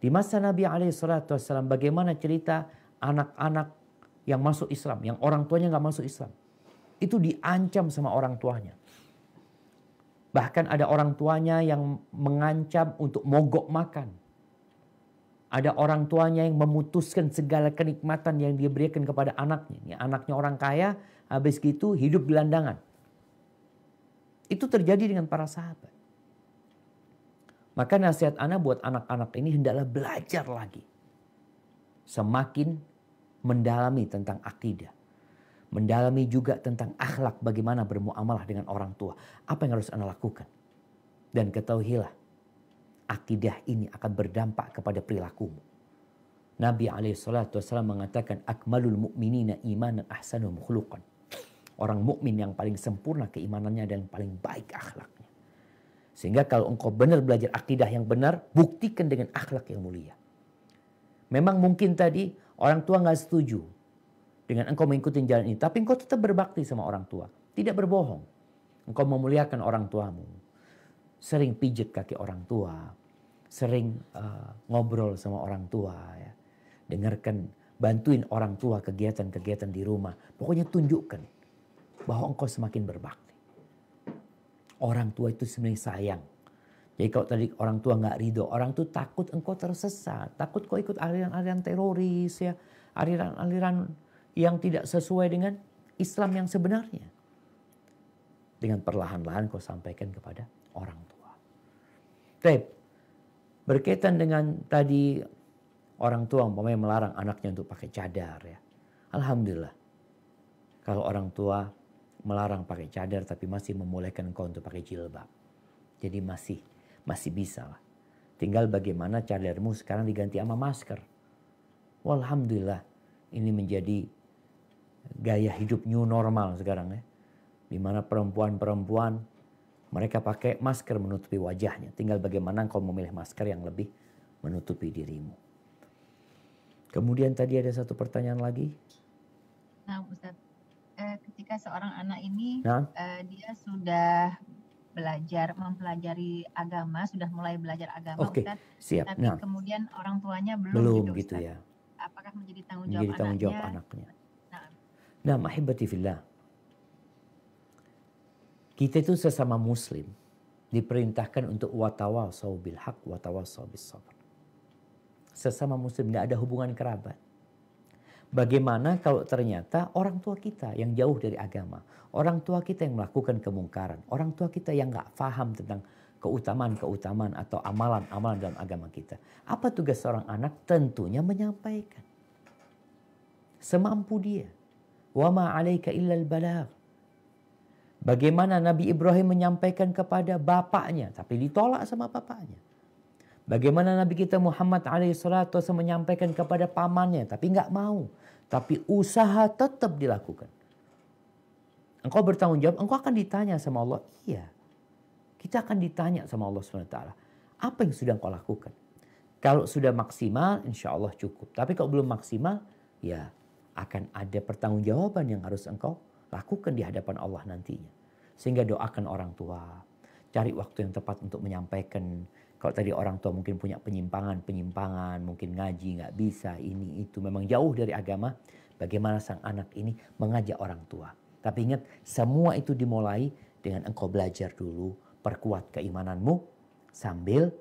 Di masa Nabi Alaihissalam bagaimana cerita anak-anak yang masuk Islam, yang orang tuanya nggak masuk Islam itu diancam sama orang tuanya. Bahkan ada orang tuanya yang mengancam untuk mogok makan. Ada orang tuanya yang memutuskan segala kenikmatan yang dia berikan kepada anaknya. Ini anaknya orang kaya, habis itu hidup gelandangan. Itu terjadi dengan para sahabat. Maka nasihat anak buat anak-anak ini hendaklah belajar lagi. Semakin mendalami tentang akidah mendalami juga tentang akhlak bagaimana bermuamalah dengan orang tua. Apa yang harus Anda lakukan? Dan ketahuilah, akidah ini akan berdampak kepada perilakumu. Nabi wasallam mengatakan, Akmalul mu'minina imanan ahsanul mukhluqan. Orang mukmin yang paling sempurna keimanannya dan paling baik akhlaknya. Sehingga kalau engkau benar belajar akidah yang benar, buktikan dengan akhlak yang mulia. Memang mungkin tadi orang tua nggak setuju, dengan engkau mengikuti jalan ini, tapi engkau tetap berbakti sama orang tua, tidak berbohong. Engkau memuliakan orang tuamu, sering pijit kaki orang tua, sering uh, ngobrol sama orang tua, ya. dengarkan, bantuin orang tua kegiatan-kegiatan di rumah. Pokoknya tunjukkan bahwa engkau semakin berbakti. Orang tua itu sebenarnya sayang. Jadi kalau tadi orang tua nggak ridho, orang tuh takut engkau tersesat, takut kau ikut aliran-aliran teroris ya, aliran-aliran yang tidak sesuai dengan Islam yang sebenarnya. Dengan perlahan-lahan kau sampaikan kepada orang tua. Tapi berkaitan dengan tadi orang tua umpamanya melarang anaknya untuk pakai cadar ya. Alhamdulillah. Kalau orang tua melarang pakai cadar tapi masih membolehkan kau untuk pakai jilbab. Jadi masih masih bisa lah. Tinggal bagaimana cadarmu sekarang diganti sama masker. Walhamdulillah ini menjadi gaya hidup new normal sekarang ya. Di mana perempuan-perempuan mereka pakai masker menutupi wajahnya. Tinggal bagaimana engkau memilih masker yang lebih menutupi dirimu. Kemudian tadi ada satu pertanyaan lagi. Nah, Ustaz, eh, ketika seorang anak ini nah? Eh, dia sudah belajar mempelajari agama, sudah mulai belajar agama, okay. Ustaz, siap. Tapi nah. kemudian orang tuanya belum, belum gitu, gitu ya. Apakah menjadi tanggung jawab, menjadi tanggung jawab anaknya Nah, mahibati fillah. Kita itu sesama muslim diperintahkan untuk watawasau bil haq watawasau bis sabr. Sesama muslim tidak ada hubungan kerabat. Bagaimana kalau ternyata orang tua kita yang jauh dari agama, orang tua kita yang melakukan kemungkaran, orang tua kita yang nggak paham tentang keutamaan-keutamaan atau amalan-amalan dalam agama kita. Apa tugas seorang anak? Tentunya menyampaikan. Semampu dia wama alaika illal balagh. Bagaimana Nabi Ibrahim menyampaikan kepada bapaknya, tapi ditolak sama bapaknya. Bagaimana Nabi kita Muhammad alaihissalatu menyampaikan kepada pamannya, tapi enggak mau. Tapi usaha tetap dilakukan. Engkau bertanggung jawab, engkau akan ditanya sama Allah. Iya, kita akan ditanya sama Allah SWT. Apa yang sudah engkau lakukan? Kalau sudah maksimal, insya Allah cukup. Tapi kalau belum maksimal, ya akan ada pertanggungjawaban yang harus engkau lakukan di hadapan Allah nantinya. Sehingga doakan orang tua, cari waktu yang tepat untuk menyampaikan. Kalau tadi orang tua mungkin punya penyimpangan-penyimpangan, mungkin ngaji nggak bisa, ini itu memang jauh dari agama. Bagaimana sang anak ini mengajak orang tua. Tapi ingat, semua itu dimulai dengan engkau belajar dulu, perkuat keimananmu sambil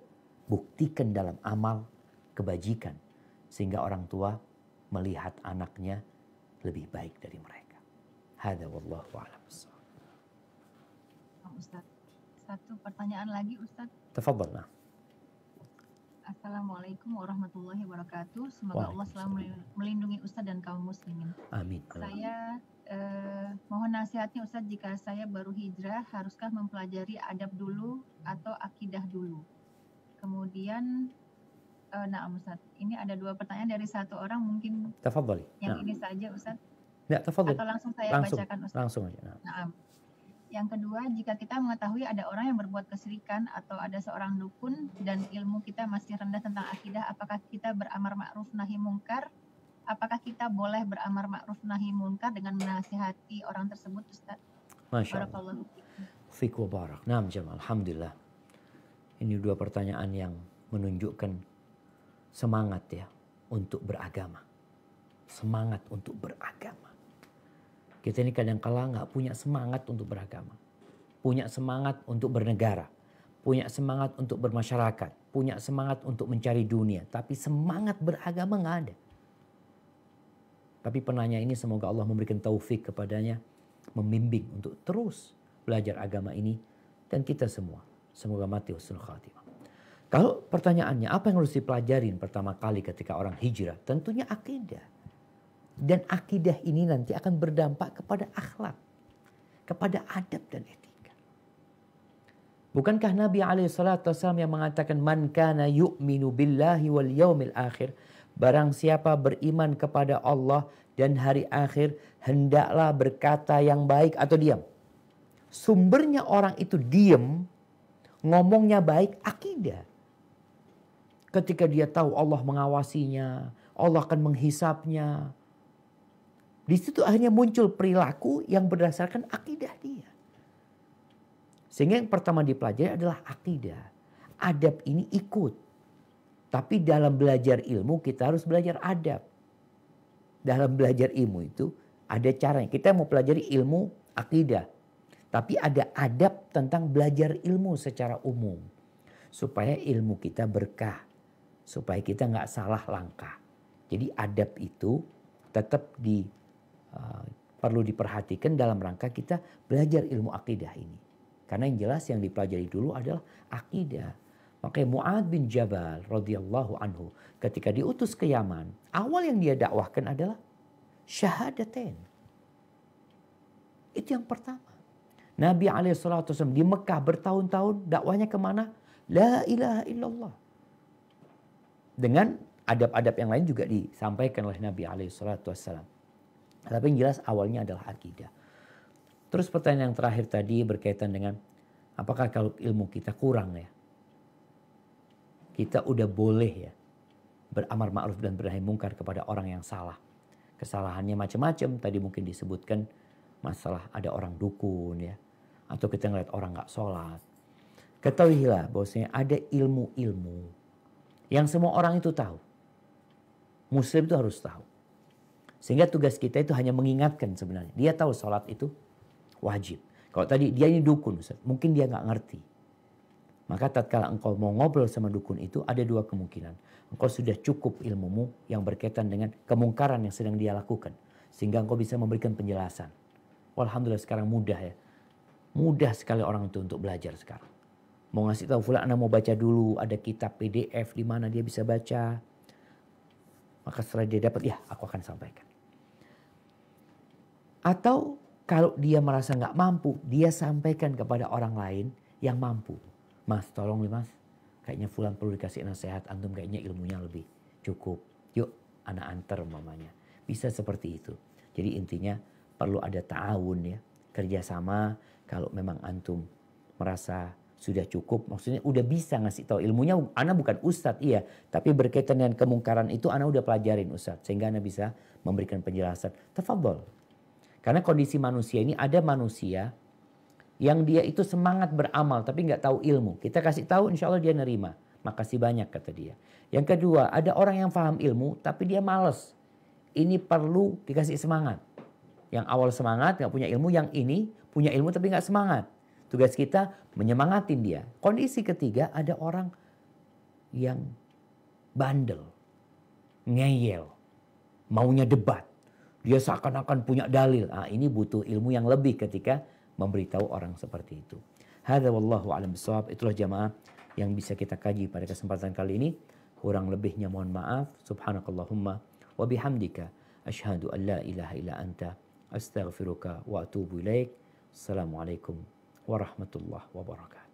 buktikan dalam amal kebajikan. Sehingga orang tua melihat anaknya lebih baik dari mereka. Hada wallahu a'lam. satu pertanyaan lagi Ustaz. Tafadhol. Nah. Assalamualaikum warahmatullahi wabarakatuh. Semoga Allah selalu melindungi Ustaz dan kaum muslimin. Amin. Saya eh, mohon nasihatnya Ustaz jika saya baru hijrah haruskah mempelajari adab dulu atau akidah dulu? Kemudian Uh, nah, Ustaz, ini ada dua pertanyaan dari satu orang mungkin. Tafadhali. Yang nah. ini saja, Ustaz. Ya, tafadhali. Atau langsung saya langsung, bacakan, Ustaz. Langsung aja. Nah. nah. Yang kedua, jika kita mengetahui ada orang yang berbuat kesirikan atau ada seorang dukun dan ilmu kita masih rendah tentang akidah, apakah kita beramar ma'ruf nahi mungkar? Apakah kita boleh beramar ma'ruf nahi mungkar dengan menasihati orang tersebut, Ustaz? Masya Allah. Fikwa barak. nah Alhamdulillah. Ini dua pertanyaan yang menunjukkan semangat ya untuk beragama. Semangat untuk beragama. Kita ini kadang-kala nggak punya semangat untuk beragama. Punya semangat untuk bernegara. Punya semangat untuk bermasyarakat. Punya semangat untuk mencari dunia. Tapi semangat beragama nggak ada. Tapi penanya ini semoga Allah memberikan taufik kepadanya. Membimbing untuk terus belajar agama ini. Dan kita semua. Semoga mati husnul khatimah. Kalau pertanyaannya apa yang harus dipelajarin pertama kali ketika orang hijrah? Tentunya akidah. Dan akidah ini nanti akan berdampak kepada akhlak, kepada adab dan etika. Bukankah Nabi Alaihissalam yang mengatakan man kana yu'minu billahi wal yaumil akhir barang siapa beriman kepada Allah dan hari akhir hendaklah berkata yang baik atau diam. Sumbernya orang itu diam, ngomongnya baik akidah Ketika dia tahu Allah mengawasinya, Allah akan menghisapnya. Di situ akhirnya muncul perilaku yang berdasarkan akidah dia. Sehingga yang pertama dipelajari adalah akidah. Adab ini ikut. Tapi dalam belajar ilmu kita harus belajar adab. Dalam belajar ilmu itu ada caranya. Kita mau pelajari ilmu akidah. Tapi ada adab tentang belajar ilmu secara umum. Supaya ilmu kita berkah supaya kita nggak salah langkah. Jadi adab itu tetap di uh, perlu diperhatikan dalam rangka kita belajar ilmu akidah ini. Karena yang jelas yang dipelajari dulu adalah akidah. Makanya Mu'ad bin Jabal radhiyallahu anhu ketika diutus ke Yaman, awal yang dia dakwahkan adalah syahadatain. Itu yang pertama. Nabi alaihissalam di Mekah bertahun-tahun dakwahnya kemana? La ilaha illallah dengan adab-adab yang lain juga disampaikan oleh Nabi Alaihissalam. Tapi yang jelas awalnya adalah akidah. Terus pertanyaan yang terakhir tadi berkaitan dengan apakah kalau ilmu kita kurang ya? Kita udah boleh ya beramar ma'ruf dan bernahi mungkar kepada orang yang salah. Kesalahannya macam-macam. Tadi mungkin disebutkan masalah ada orang dukun ya. Atau kita ngeliat orang gak sholat. Ketahuilah bahwasanya ada ilmu-ilmu yang semua orang itu tahu. Muslim itu harus tahu. Sehingga tugas kita itu hanya mengingatkan sebenarnya. Dia tahu sholat itu wajib. Kalau tadi dia ini dukun, mungkin dia nggak ngerti. Maka tatkala engkau mau ngobrol sama dukun itu ada dua kemungkinan. Engkau sudah cukup ilmumu yang berkaitan dengan kemungkaran yang sedang dia lakukan. Sehingga engkau bisa memberikan penjelasan. Alhamdulillah sekarang mudah ya. Mudah sekali orang itu untuk belajar sekarang mau ngasih tahu fulana mau baca dulu ada kitab PDF di mana dia bisa baca maka setelah dia dapat ya aku akan sampaikan atau kalau dia merasa nggak mampu dia sampaikan kepada orang lain yang mampu mas tolong nih mas kayaknya fulan perlu dikasih nasihat antum kayaknya ilmunya lebih cukup yuk anak antar mamanya bisa seperti itu jadi intinya perlu ada ta'awun ya kerjasama kalau memang antum merasa sudah cukup maksudnya udah bisa ngasih tahu ilmunya ana bukan ustadz iya tapi berkaitan dengan kemungkaran itu ana udah pelajarin ustadz sehingga ana bisa memberikan penjelasan tafadhol karena kondisi manusia ini ada manusia yang dia itu semangat beramal tapi nggak tahu ilmu kita kasih tahu insya Allah dia nerima makasih banyak kata dia yang kedua ada orang yang paham ilmu tapi dia males ini perlu dikasih semangat yang awal semangat nggak punya ilmu yang ini punya ilmu tapi nggak semangat Tugas kita menyemangatin dia. Kondisi ketiga ada orang yang bandel, ngeyel, maunya debat. Dia seakan-akan punya dalil. Nah, ini butuh ilmu yang lebih ketika memberitahu orang seperti itu. Hada wallahu alam bisawab. Itulah jamaah yang bisa kita kaji pada kesempatan kali ini. Kurang lebihnya mohon maaf. Subhanakallahumma wa bihamdika Ashadu an la ilaha illa anta astaghfiruka wa atubu ilaik. Assalamualaikum warahmatullahi wabarakatuh.